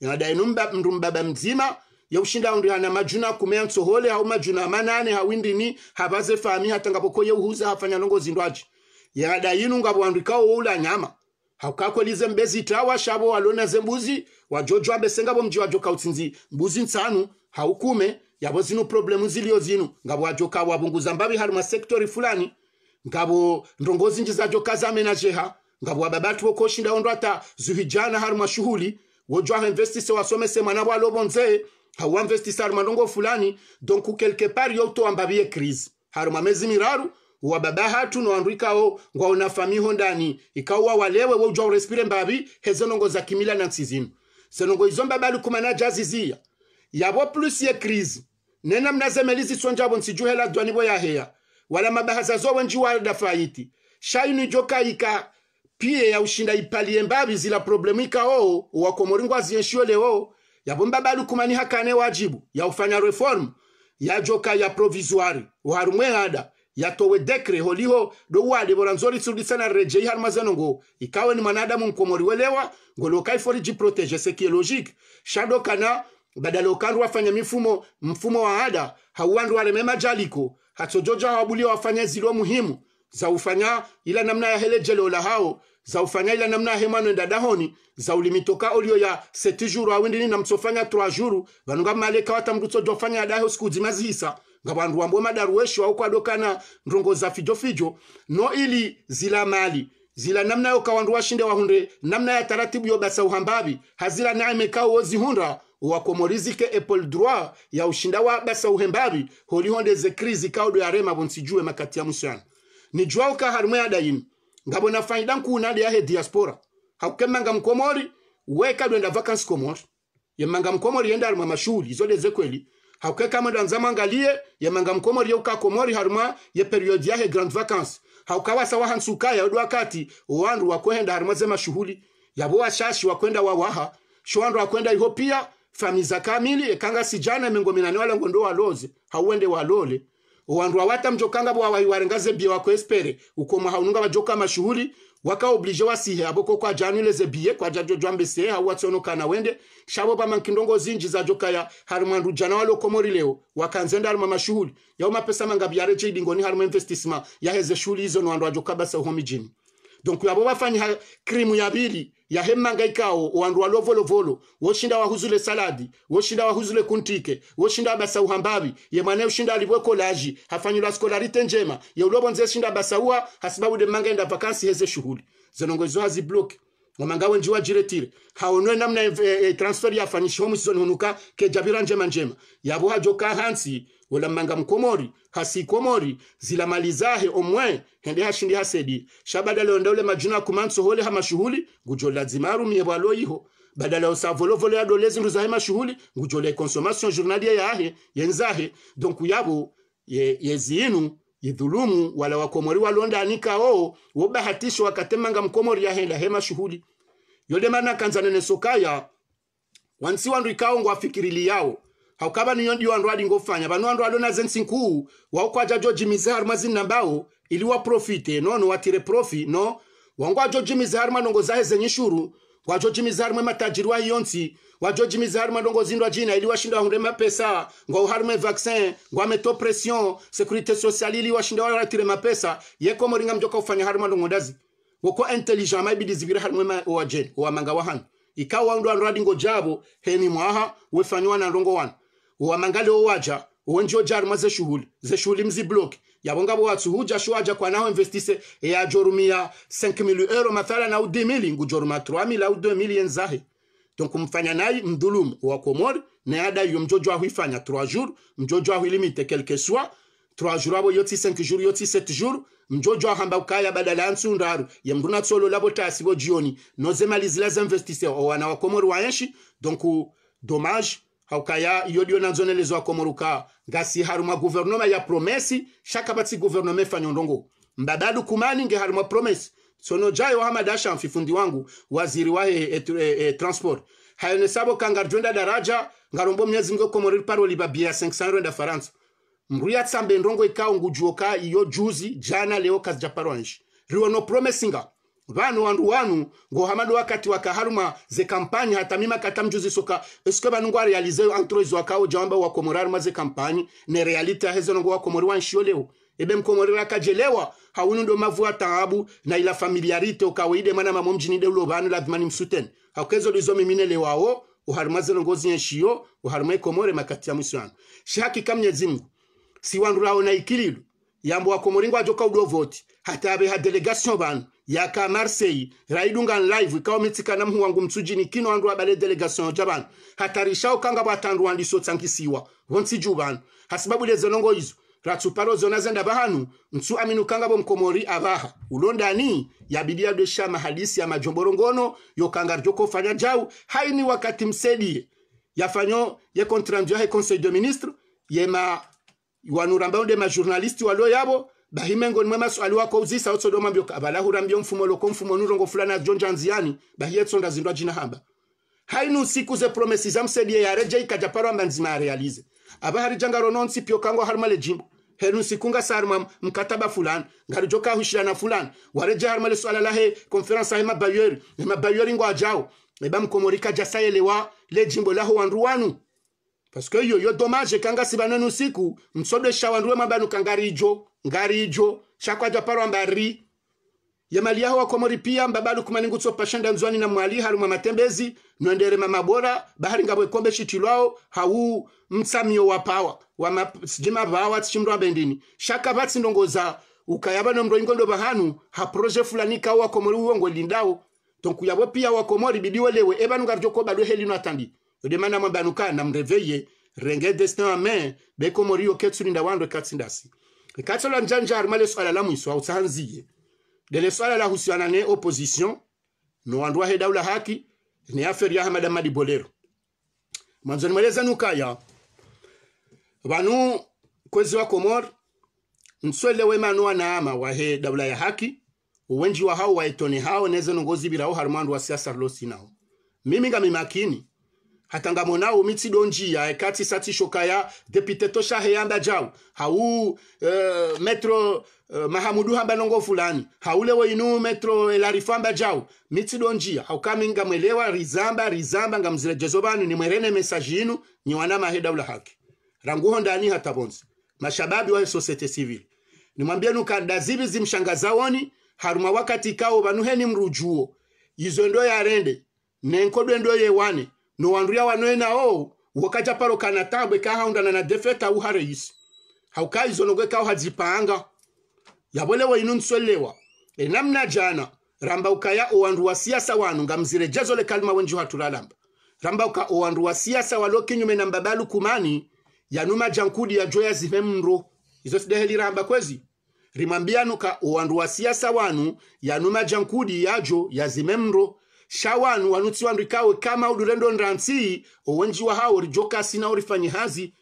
yanadai mndu mbaba mdzima yaushindaundiana majuna kumea ntsohole hau majuna manane hawindini hapaze fami hatangapo uhuza hafanya longo zindwaji yanadai inu ngapowandwikawo woula nyama hakukakwelize mbezi tawa shavo waloneze mbuzi wajojo bo mji wajoka utsinzi mbuzi ntsanu haukume yavo zinu problemu ziliyo zinu ngabo wajoka wapunguza mbavi hali mwa sektori fulani ngavo ndongozi joka za menajeha ngabo wababatu wokoshinda ondo ata zuhijana hali mwa shughuli wojo ameinvestise wasomese mwana bwalo bonze hauwamvestise haruma ndongo fulani donc quelque part yo ambabie krize haruma mezi miraru wa baba hatu no ngwa ikawo ngwaona famiho ndani ikawa walewe woujwa urespire mbabi hezo nongo za kimila na nsizima senongo izo mbaba likumana jaziziya yabo plus ye krize nena mnazemelizi sonjabo nsijuhela dwanibo yaheya wala mabahaza zowenji wadafayiti shayinu joka ika pie ya ushinda ipalie mbavi zila problemu ikao wakomorengwa zienshiyo leo yabomba balukumani hakane wajibu ya ufanya reform ya joka ya provisoire warumwe hada yatowe dekre holiho do dowalebora nzori tsuditsana rejei harumazano ngo ikawe ni manadamu mkomori welewa ngo lokaifori jiproteje logique shado kana badalo okandu afanya mifumo mfumo wa hada wale mema jaliko hatsojoja wabulio wafanya zilo muhimu zaufanya ila namna ya hele jelola hao zaufanya ila namna ya hemano ndadahoni zaulimitoka olio ya seti juru na msofanya trois juru vanu nga maleka watamrutso jofanya adaho siku dzimazihisa nga vandu wa ukwa doka na ndrongo za fijo fijo no ili zila mali zila namna wa shinde wa hundre namna ya taratibu yo basa uhambabi hazila na naime kawo zihunda wakomorizike epol droa ya ushinda wa basa uhembabi ze krizi kaodo ya rema vonsijue makati ya musana ni nijwawo ka harume adayin ngabona fanyida nkuna de he diaspora hakukemanga mkomori weka dwenda vacancy komori manga mkomori yenda haruma mashuli izode zekweli hakukeka mwenda nzamangalie manga mkomori yeuka komori haruma ye periodi he grand Hakukawa sawa hansuka ya odu wakati wandu wakwenda haruma ze mashuhuli yabo washashi wakwenda wawaha shwandu wakwenda iho pia famiza kamili ekanga sijana mingomina ni wala ngondo waloze hauende walole owandu wawata mjokanga bo wawaiwarengaze zebie wako espere uko mwahaununga wajoka amashuhuri waka oblige wasihe abo ko kwa janile zebie kwa jajo jwambe se hau watsono kana wende shabo ba mankindongo zinji za joka ya harumwandu jana walo komori leo wakanzenda haruma mashuhuri yao mapesa mangabi ya reche jidi ngoni haruma investisma yaheze shuhuri hizo no wandu wajoka basa uho mijini donc yabo bafanyi krimu ya bili yahemmangaikao wandu walio volovolo woshinda wahuzule saladi woshinda wahuzule kuntike woshinda wabasau uhambavi ye mwana ushinda alivwe kolaji hafanyula skolarite njema ye ulobo nze shinda basa uwa hasibabu de manga enda vakansi heze shughuli zinongozo hazibloke wenji wa jiretire haonwe namna e, e, transfer yafanyishiwa musizonihunuka kejabira njema njema yabo hajoka hansi olamanga mkomori hasi komori zila mali zahe omwe hende hashindi hasedi shabada shabadala ule majuna gujo hamashuhuli gujola bwalo iho badala volo ya yadole zindu zahe mashuhuli ngujola consomation journalie yahe yenzahe donc yabo ye, ye zinu yidhulumu wala wakomori walonda anika oo wobahatisho wakatemanga mkomori yahenda hema shuhuli yode mana kanzanene sokaya wansi wandu ikao ngwafikirili yao haukaba ni haukava niyo andwali ngofanya vanu wa onaze nsinkuu waukwaja jojimize haruma zinnambawo ili wa profite no no watire profi no wangwa jojimize haruma ndongo zahe zenye shuru wajojimize harumwe tajiru wa wa iyonsi wajojimize harumwe zindu wa jina ili wa shinda wa hundre mapesa ngwa uharumwe vaksen ngwa meto presyon sekurite sociale ili wa shinda wa ratire mapesa yeko moringa mjoka ufanya harumwe ndongo dazi woko intelligent maibidi zibira harumwe uwa jen uwa manga wahan ikawa ndo andwali ngo jabo heni mwaha wefanywa na rongo wana uwamangale owaja uwo njiyo jarima zeshuli zeshuli mzibloki yabo bo watsu huja shuaja kwa naho investise ya jorumia 5000 euro mathala na udimili ngujoruma 3000 au 2000 yenzahe donc mfanya naye mdhulumu wa komori na ada yo mjojo ahuifanya 3 jours mjojo ahuilimite quelque soit 3 jours abo yoti 5 jours yoti 7 jours mjojo ahamba ukaya badala ya nsundaru ya mbuna tsolo labo tasi bo jioni nozemalizila za investisseur o wana wa komori waenshi donc dommage haukaya iyo dio nazo nelezo yako moruka gasi haruma guvernoma ya promesi shaka batsi guvernoma ndongo mbadadu kumani nge haruma promesi sono jayo hamad asham fifundi wangu waziri wa e, e, e, transport hayone sabo kangarjonda daraja ngarombo mnyezi mgo komoriri paro liba bia 500 rwenda faransa mruya tsambe ndongo ikao ngujuoka iyo juzi jana leo kazija paro anshi riwono promesinga vanu wandu wanu ngo hamadu wakati wakaharuma ze hata mima kata mjuzi soka eske vanu ngo arealize entre izo akao jamba wakomorarima ze kampanye ne realite hezo ngo wakomori wanshio leo ebe mkomorera kajelewa haunu ndo mavu wa taabu na ila familiarite okaweide mana mamomji nide ulo vanu la lazima nimsuten hakezo lizo mimine lewao uharuma ze ngozi nshio uharuma komore makati ya shihaki mwiswanu shaki si wanu rao na ikililu yambu yambo wakomori ngo ajoka udovoti abe ha delegasyon vanu yaka marseille raidunga live na ikaometsika mhuwangu mtsujini kino andu abale delegation ja bantu hatarishao kanga andi so tsankisiwa wonsi juban hasibabu le zonongo izo ratu paro zona zenda bahanu mtsu aminu kanga bo mkomori abaha ulondani yabidia desha mahadisi ya majomborongono yokanga fanya jau haini wakati msedie yafanyo ye contrandio ya conseil de ministre yema wanurambao de majournalisti walio yabo bahimengo nimwe maswali wako uzisa otsodoma mbyo abalahura mbyo mfumo loko mfumo nurongo fulani ajonja nziani bahiyetsonda zindwa jina hamba hainu siku ze promesi za ya reje ikajaparo amba nzima ya realize aba hari harijanga rononsi pyo kango harumale jimbo henu nga sarma mkataba fulani ngarijo na fulani wareje harma harumale swala lahe konferansa hema bayori hema bayori ngo ajao eba mkomorika jasayelewa le jimbo laho wanruwanu Paske que yoyo domaje kanga sibanenu siku msobde shawanruwe mabanu kangari ijo ngarijo shakwaja parwa mbari yamali yao wakomori pia mbabalu kumaningutso pashanda nzwani na mwali halumwa matembezi nwendere mama bora bahari ngabwe kombe shitilwao hau msamio wa pawa wa mapsijima bawa tshimro abendini shaka vatsi ndongoza ukayaba no mndo ingondo bahanu ha proje fulani ka wakomori uongo lindao tonkuyabo pia wakomori bidiwe lewe ebanu ngavjoko heli helino atandi yodemana na mreveye renge destin main amen bekomorio ketsulinda wando katsindasi njanja arma le swala la mwiso autsanziye lele swala la husiana ne opposition no andwa he daula haki ni aferi ya hamada madibolero. Bolero mwanzo nimweleza nukaya Wanu kwezi wa Komor nswele wema ama wa he daula ya haki Uwenji wa hao waetone hao neze nungozi bila harmandu wa siasa losi nao mimi nga mimakini hatanga hatangamo nawo mitsi donjiya ekatsi satsi shokaya depite tosha heyanda jau hau uh, eh, metro uh, mahamudu hamba nongo fulani haulewo inu metro elarifamba elarifu hamba jau hau kami nga ngamwelewa rizamba rizamba nga mzile jezobani ni mwerene mesaji inu ni wanama heda ula haki ranguho ndani hata hatabonzi mashababi wa sosete civil ni mwambia nuka nimwambienu kandazivi zaoni haruma wakati kao vanuheni mrujuo izo ndo ya rende nenkodwe ndo ye wane no o wo ka japalo kana tabwe haunda na defeta u hareis uhare isi haukaizonoge ka hadzipanga yabolewe inu e namna jana ramba ukaya owandu wa siasa wanu ngamzirejezo lekalima wenju haturalamba ramba uka owandu wa siasa walo kinyume na mbabalu kumani yanuma jankudi ya joya zimemro mro izo sideheli ramba kwezi rimwambianuka owandu wa siasa wanu yanuma jankudi yajo yazime mro shawanu wanuti wandu ikawe kama udulendo ndransi wa hawo rijokasi sina orifanyi hazi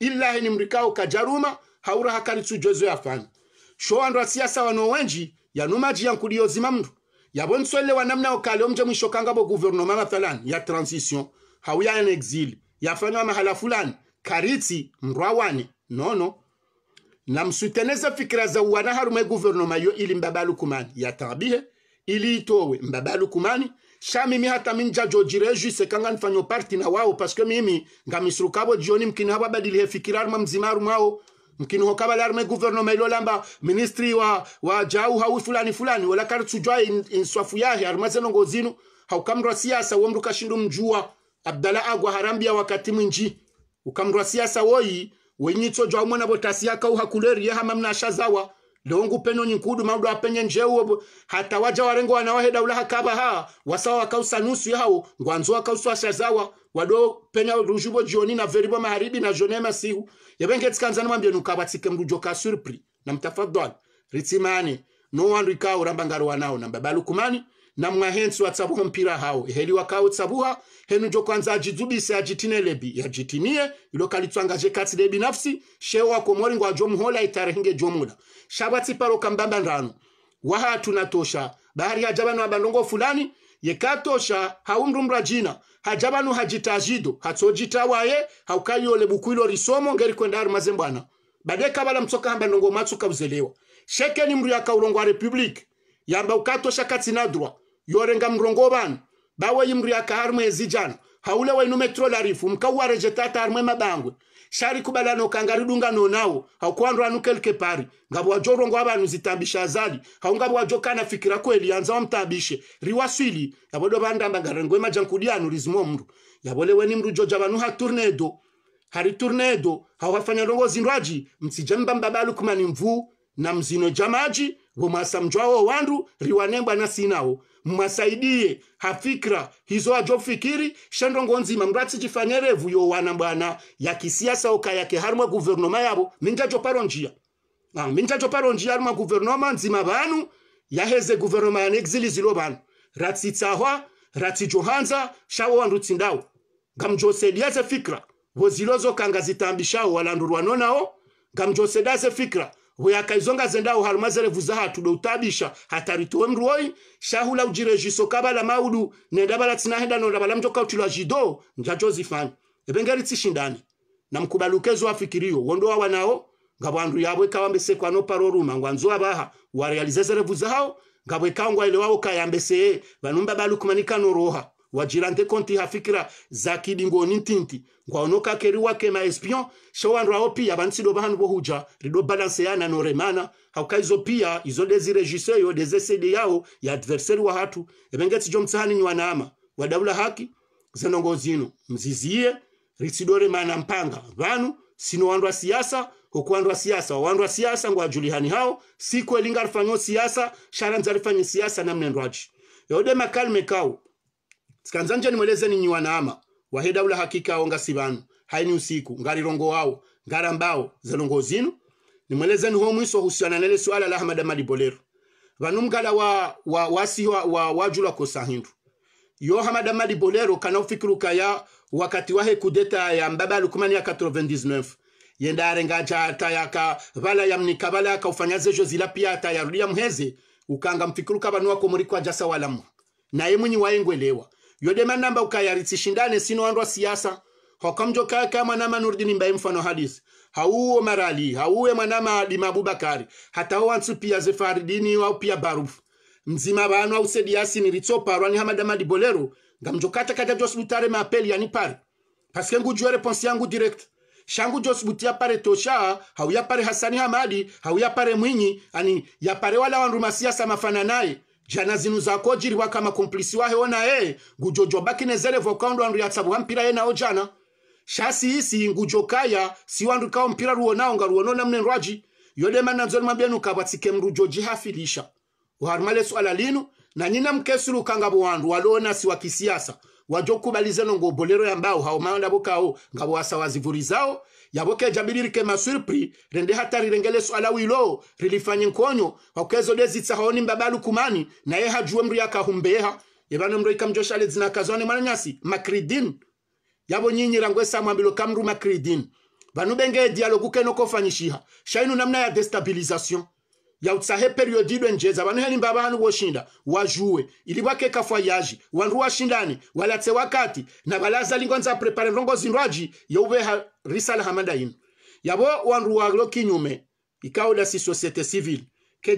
illahi ni mrikao kajaruma haura tu jozo ya yafana sho wandu asiasa wanowenji yanumaji ya mndu wa namna okale omje mwisho kangabo guvernoma mathalan ya transition hauya ya exil wa mahala fulani karitsi mrwawane nono msuteneza fikira za uwana harume guvernoma yo ili ya tabihe ili itowe mbabalu kumani sha mimi hata minja jojire jise kanga nifanyo parti na wao paske mimi nga kabo jioni mkini haba badili hefikira arma mzimaru mao mkini hokaba la arme guvernoma ilo lamba ministri wa wa jau hawi fulani fulani wala kar tsujwa in, in swafu yahe arma zeno ngozinu haukamra siasa wo mruka shindu mjua abdala agwa harambia wakati mwinji ukamra siasa woyi wenyitso jwa mwana botasi yakau hakuleri yeha mamna shazawa ndongo upeno nyinkudu maudu apenye njeuo hata waja warengo wanawaheda ulaha kaba ha wasawa wakausa nusu yao ngwanzo wakausa washazawa wado penya rujubo jioni na veribo maharibi na jone masihu yabenge tsikanzani mwambie nukabatsike mrujo ka surpri na mtafadhali ritimani no wandu ikao rambangaro wanao na babalukumani na mwahensu watsabuha mpira hao eheli wakao tsabuha henu jo kwanza ajidzubise ajitineelebi yajitimiye ilokalitsangaje katsi de binafsi shewa komori ngo ajomuhola itarehenge jomula shabatsi paro kambamba ndano waha tunatosha bahari hajabanu abandongo fulani yekatosha haumrumra jina hajabanu hajitajido hatsojita hatsojitawaye haukayole bukuilo risomo ngeri kwenda arimaze mbwana bade kabala mtsoka hamba ndongo matsuka sheke ni mru yakaulongo wa republiki yamba ukatosha katsinadrwa yorenga mrongo bana bawe yimriya kaharmwe zijano haule wa wainume trolarifu mkauware jetata armwe mabangwe shari kubalano kangaridunga nonawo hakuandwa nukelke pari wajoro ngo abantu zitambisha azali wajoka na fikira kweli yanza wamtabishe riwaswili yabodo bandamba ngarengwe majankudiano lizimo mndu yabolewe ni mru joja banu ha tornado hari tornado hawafanya longo zindwaji msijamba mbabalu kumani mvu na mzino jamaji womwasamjwawo wandu riwanembwa na sinao mwasaidie hafikra hizo ajo fikiri shendo ngonzima mndu atsichifanyire vuyo wana bwana ya kisiasa oka ukayake harimwe guvernoma yavo minjajo paronjia ah, minjajo paronjia harimwe guvernoma nzima banu ya heze guvernoma ya exili zilo banu ratsi tsahwa ratsi johanza shawo wandu tsindawo ngamjosediaze fikira vozilozo kanga zitambishawo walandurwa nonao nonawo ngamjosedaze fikra hoyaka izo ngaze ndaho haruma zerevuza hatu doutabisha hatari tuwe mruoi shahula ujirejiso kabala maudu nenda bala tsinahenda nonda bala mjoka utilwa jido njajo zifanya ebengeri tsishindane na mkubalukezo wa fikirio wondo wa wanao ngabwandu yabwe kawambe sekwano paroruma ngwanzo abaha warealize zerevuza hao ngabwe kangwa ile wao kayambese banumba balukumanika noroha wagira konti hafikira za kidingo nintinti kwa onoka keri wake ma espion showandu ao pia bansido bahanu bohuja rido balance yana noremana haukaizo pia izo dezi regisseur yo deze sede yao ya adversary wa hatu ebengeti jo mtsahani ni wanaama wadabula haki zenongo zino mzizie risidore mana mpanga vanu sino wandwa siasa hukuandwa siasa wandwa siasa julihani hao siku elinga rifanyo siasa sharanza rifanyo siasa namnendwaji yode makalme kau sikanza nje nimweleze ninyi wanama waheda ula hakika onga si haini usiku rongo wao ngara mbao zalongo zinu ni homu iso husiana nele suala la ahmada malibolero vanu mgala wa wa wasiwa wa wajula kosa hindu yo hamada Bolero kana ufikiru kaya wakati wahe kudeta ya mbaba lukumani ya 99 yenda arengaja ka vala ya yamnika vala akaufanya zejo zila pia ata ya atayarudia muheze ukanga mfikiru kaba nuwa muri wa jasa walamu naye mwinyi waengwelewa yodema namba ukayari tsishindane sino andwa siasa hokamjo kaka mwanama nurdini mbaye mfano hadisi hauo marali hauwe mwanama adima abubakari hata wansu pia zefaridini au pia barufu mzima banu au sediasi niritsoparwa ni hamadama dibolero ngamjokata kata butare mapeli yani pare paske ngujua reponse yangu direct shangu josbuti pare tosha pare hasani hamadi pare mwinyi ani yapare wala wanrumasiasa mafana naye jana zinu zako jiriwa kama komplisi wahe ona e gujojo baki nezele voka vokaundo andu yatsabuha mpira ye nao jana shasi isi ngujo kaya si wandu kao mpira ruo ruonao nga ruonona mne yode yodema nanzoni mabienu kabatike mrujo jihafilisha uharumale suala linu na nina mkesuru kangabu wandu walona si wakisiasa wajoku wajokubalize nongo bolero ya mbao hao buka bokao ngabu wasa wazivuri zao yaboke jabiri rike masurpri rende hatari rengele swala wilo rilifanye nkonyo wakezo dezitsa haoni mbabalu kumani na ye hajuwe mri yakahumbeha yebano mri kamjosha zina kazone nyasi makridin yabo nyinyi rangwe samwambilo kamru makridin banu benge dialogu keno kofanyishiha shainu namna ya destabilization ya utsahe periodi idwe njeza banu heni mbaba hanu woshinda wajuwe ili wake kafwayaji wanru washindani walatse wakati na balaza lingonza prepare rongo zinrwaji yoube risala hamada yin yabo wandu waglo kinyume da si societe civile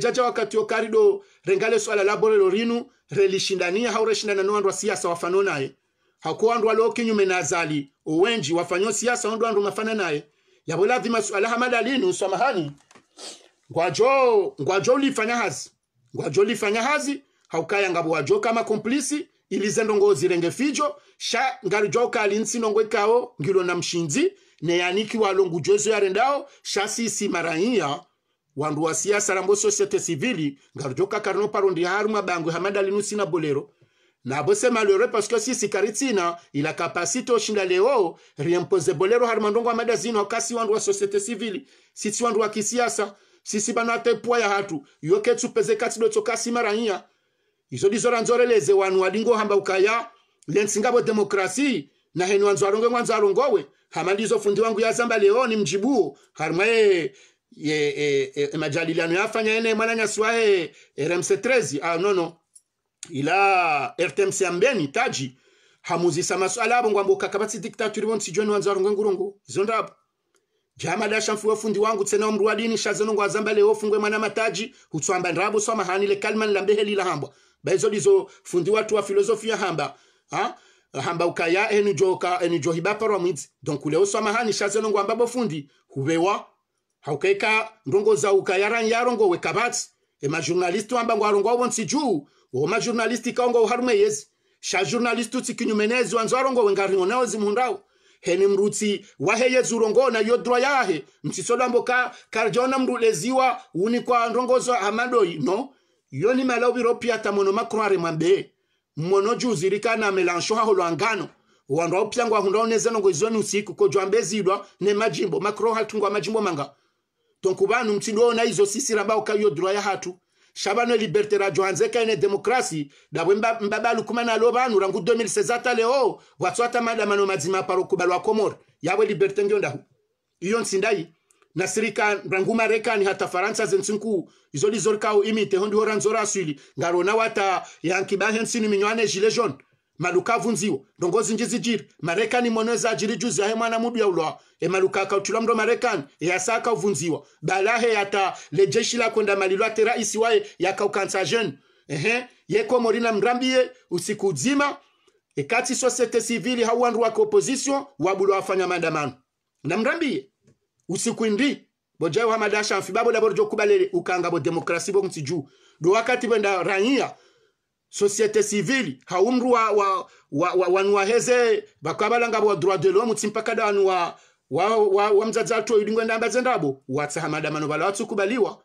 jaja wakati okarido rengale swala la borelo rinu relishindania haureshindana no wandu wa siasa wafano naye hakuwa wandu walo kinyume na azali uwenji wafanyo siasa wandu wandu mafana naye yabo la vima swala hamada linu samahani ngwajo ngwajo lifanya hazi ngwajo lifanya hazi haukaya ngabu wajo kama komplisi ilizendo ngozi renge fijo sha ngarijo kali nsi nongwe kao ngilo na mshinzi ne yaniki walongu jozo yarendawo shasisi marahiya wandu wa siasa rambo sosiete sivili ngarujoka karino parondi hari mabangwe sina bolero nabo se malheureux parce que sisi karitsina ila kapasite oshinda leo riempoze bolero hari mandongo amada zino akasi wandu wa sosiete sivili sisi wandu wa kisiasa sisi bano atepua ya hatu yoke tupeze kati doto kasi marahiya izo nzore leze wanu wadingo hamba ukaya lensingabo demokrasi na henu wanzu aronge ngwanzu arongowe kama fundi wangu yazamba leo ni mjibuo harma ye ye, ye, ye e, majadiliano yafanya ene mwana nyaswa ye e, RMC 13 ah no no ila RTMC ambeni taji hamuzisa maswala abo ngwambo kakabati dictature bonsi joni wanzaru ngengurungu zondabo jama dasha mfuwe fundi wangu tsena omru wadini shazono zamba leo fungwe mwana mataji hutswamba ndrabo swa mahani le kalman lambehe lila hambwa Baizo dizo fundi watu wa filozofi ya hamba ha ah? hamba hambauka ya enijoka enijohiba parwa mwidzi donc ule uswa mahani shaze nongo ambabo fundi hubewa haukeka ndongo za ukayara ukayaran yarongo e ma journalist wamba ngwa rongo wonsi nsiju wo ma journalist kaongo uharume yezi sha journalist utsi kinyumenezi wanzo arongo wengaringo nawo zimundao heni mruti wa heye zurongo na yodro yahe mtsisolambo ka karjona mruleziwa uni kwa za amadoi no yoni malawi ropia tamono makrware mambe mmono juzirikana melancho haho lwangano wandwa upyangwa hundao nezanongo izoni usiku ko jwambezidwa ne majimbo makro hatungwa majimbo manga donc banu mtindo na izo sisi ramba ukayo dro ya hatu shabano liberte ra jwanze kaine demokrasi dabwe bwemba mbabalu kumana lo banu rangu 2016 ata leo watswata madamano mazima paro kubalwa komor yawe liberte ngionda iyo nsindai na sirikani ranguma rekani hata faransa zensinku izoli zorkao imi hondi horan zora suli ngarona wata yanki bahensini minywane gilet jaune malukavu nziwo ndongozi njizijiri marekani monweza ajiri juzi ahe mwana mudu ya ulwa e maluka utula mndo marekani e yasaka uvunziwa balahe yata lejeshi la kwenda malilwa tera isiwaye yakaukansa jeni ehe yeko morina mrambiye usiku udzima ekati societe civile hauwandu wake opposition wabula wafanya mandamano na mrambiye usikwindi indwi bojayi uhamada shanfi babo labo jo kubalele ukanga bo demokrasi bo nsiju do wakati benda ranyia societe civile haumru wa wa wa, wa wa wanwaheze bakabalanga bo droit de l'homme tsimpaka danu wa wa wa, wa mzadza mzadzatho ilingwe ndamba zendabo watsahamada mano bala watsukubaliwa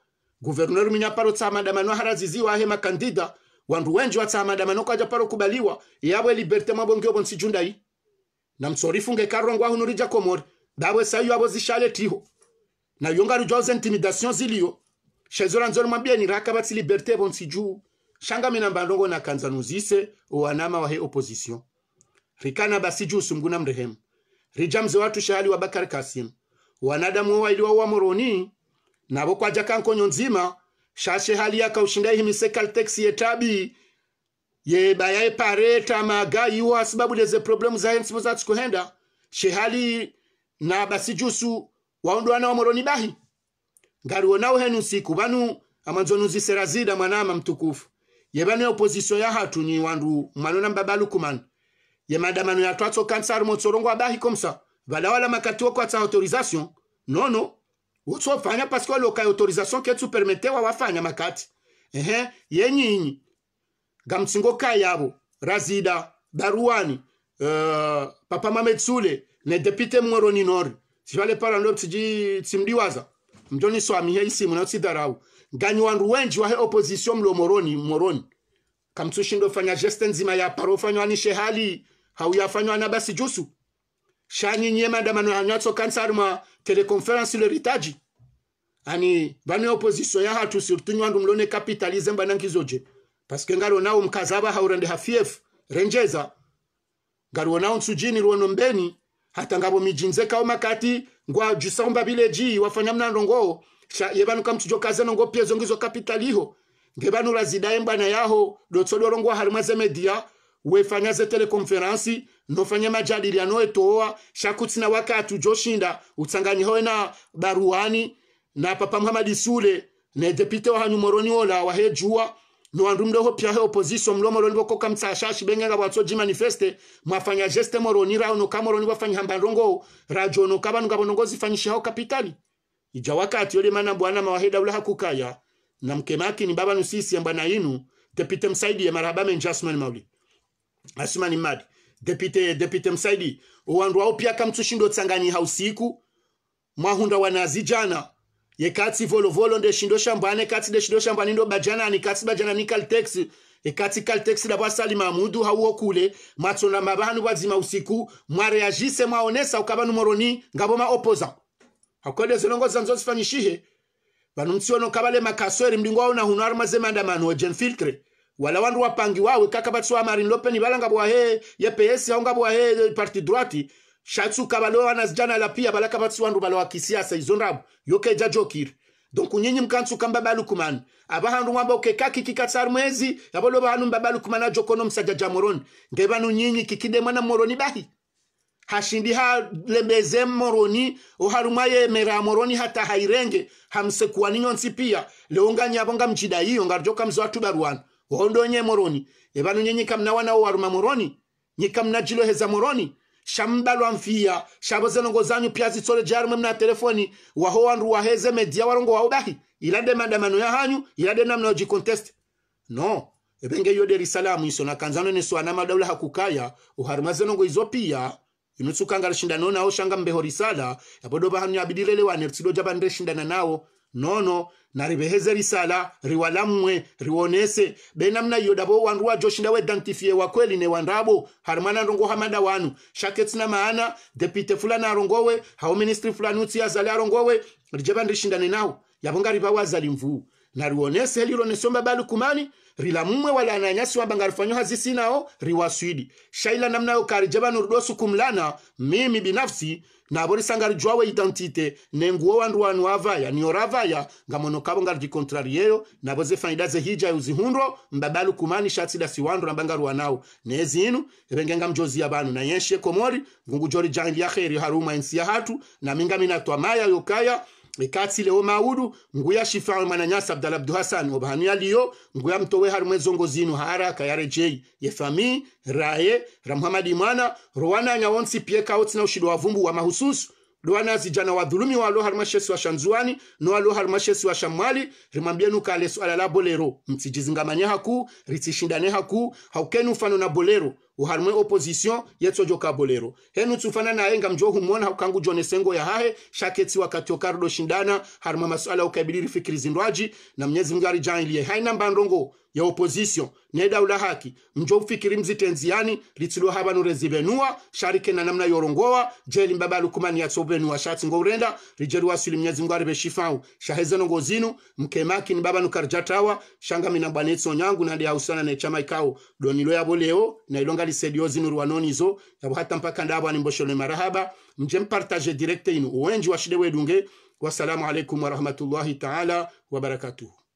guvernor minyaparo tsamada mano wa hema kandida wandu wenji watsa hamada mano kwaja paro kubaliwa yabwe liberté mabongyo bonsijundai namtsorifunge karongwa hunurija komori dawe sayo abo zishale tiho na yonga rujoze intimidation ziliyo shezora nzoro mambia ni raka batsi liberte bon siju shanga mina mbandongo na kanza nuzise o wanama wahe opposition rikana juu sumguna mrehemu rijamze watu shahali wa Bakar Kasim wanadamu iliwa wa moroni Na boku kwaja nkonyo nzima shashe hali ya yakaushinda himise teksi yetabi Ye bayaye pareta magayiwa sababu leze problemu za hensimu za tsikuhenda shehali na basi jusu basijusu wa moroni bahi ngaliwonawo henu siku vanu amanzonuzi serazida mwanama mtukufu yevanu ya opozisio ya hatu ni wandu mwanona mbabalukumana ye maandamano yatwatso kansar motsorongwa bahi komsa valawala makati wokwatsa autorisation nono wotsofanya paske waloka autorisation ketsu permete wafanya makati ehe yenyinyi ngamtsingo kaya yavo razida baruani uh, eh, papa mametsule ne depite mwero ni nori sivale para ndo tsiji tsimdiwaza mjoni swami hei simu na tsidharau ganyi wandu wenji wa wahe opposition mlo moroni moroni kamtsushindo fanya geste nzima ya paro fanywa ni shehali hauyafanywa na basi jusu shani nye maandamano hanyatso kansar ma teleconference ritaji ani vane opposition ya hatu surtout nyandu mlone capitalism bana ngizoje paske que ngalo nawo mkazaba haurende hafief renjeza ngalo nawo tsujini ruono mbeni hata ngabo mijinze kao makati ngwa jusamba bileji wafanya mnandongo yebanu kamtu jokaza nongo pia zongizo iho ngebanu ngebanula zidaye mbana yaho dotsololongwa harima ze media wefanya ze telekonferansi nofanya majadiliano etoa shakutsina wakati joshinda utsanganyi hoye na baruani na papa muhamadi sule ne depute wahanyu moroni ola wahejua lowandu pia he opposition mloma loni vokoka mtsashashi bengenga bwatso jimanifeste mwafanya geste moroni rao nokamoroni hamba rongo rajo nokaba nungabo nongozi fanyishaho kapitali ija wakati yole mana bwana mawaheda ula hakukaya na mkemaki ni baba nusisi ya bwana inu depute msaidi ya marhaba menjasman mauli Mauli ni Madi depite depite msaidi owandu wao pia kamtsushindo tsangani hausiku mwahunda wanazijana yekatsi volovolo ndeshindo shambane katsi deshindo shambane ndo bajana bajanani katsi ni kaltex e ekatsi kaltex da dabwasali mamudu hauo kule matsona mabanu bwadzima usiku mwareagise mwaonesa ukabanu moroni ngabo ma maopoza hakode zilongozi zanzo zifanyishihe vanu mtsiono kabale makasweri mlingo waona huno ari manu mazemandamano wajenfiltre wala wandu wapangi wawe kaka batsiwa marin lopen balanga bwa he bwahe yepeyesi haunga he parti droite shatsuka balowana jana pia balaka batsiwandu balawa kisiasa izo ndabo yokeja jokira donc nyinyi mkantsuka mbabalukumana handu mwamba ukekaki kikatsaru mwezi yabolo bahandu mbabalukumana jokono msaja ja moroni ngebanu nyinyi kikide mwana moroni bahi hashindi halembeze moroni oharumwa yemera moroni hata hairenge hamsekuwa ninyonsi pia leonganyavonga mchida iyo ngarjoka mzo watu baruwana ohondonye moroni ebanu nyenyi kamna wana owaruma moroni nyikamna jiloheza moroni shamdalwa mfia shaboze nongo zanyu pia zitsole jarumwe mna telefoni waho wandu waheze media warongo waubahi ilade maandamano ya hanyu ilade namna contest no ebenge yode risalamu iso na kanzano ni swana madaula hakukaya uharumaze nongo izo pia inutsukanga shindano nao shanga mbeho risala yabodo bahanyu abidilele wane tsido jabandre nao nono narebeheze risala riwalamwe riwonese benamna iyo dabo wandu wajoshinda wedantifiye wakweli ne wandabo harimana ndongo hamada wanu shaketsina maana depute fulani arongowe hao ministri fulani utsiyazali arongowe rijeba ndirishindane nawo yavonga rivawazalimvuu li kumani rila laruonese lironesomba balukumani rilamumwe walananyasi wabangarfanyo hazisinao riwaswidi shaila namna namnayo karijabanu nurudosu kumlana mimi binafsi na abori sangari navorisangarijuawe identite nenguwo wandu wanu wavaya niyoravaya ngamono na ngarijikontrariyeyo navo hija ya uzihundro mbabalu kumani shati da siwandro na bangaru wanao nezi inu rengenga mjozi ya banu vanu nayenshiye komori jori ngungujori jahili yakheri haruma insi ya hatu na minga minatuwa maya yokaya ikatsile leo mawulu nguya shifawe nyasa abdala abdu hasan wobahanu aliyo nguya mtowe harumwe zongo zinu hara haraka yarejei yefami raye ramhamadi mwana rowananya wonsi pieka na ushido wavumbu wa mahususu luwana zijana wadhulumi walo harumashesi washanzuani nowalo wa shamwali rimambienu kale swala la bolero mtsijizingamanye haku ritishindane haku haukenu fano na bolero uharmwe opposition yetso joka bolero henu tsufana enga mjo humona ukangu jone sengo ya hahe shaketsi wakati okardo shindana harma masuala ukabiliri fikri zindwaji na mnyezi mngari mungu arijailiye haina ndongo ya opposition neda ula haki mjo fikri mzitenzi yani mzitenziani haba habanu rezivenua sharike na namna yorongowa jeli mbaba lukumani ya shati shatsi ngourenda rijeluwa suli mnyezi mngari beshifau shifau nongo zinu mkemaki ni baba nukarjatawa shanga minabwanetso nyangu usana na nechama ikau donilo ya leo na ilonga ali sediozi nuru wanonizo yabo hata mpaka ndabo ani mboshole marahaba mje mpartage direct inu wenji washide wedunge wassalamu alaikum warahmatullahi taala wabarakatuhu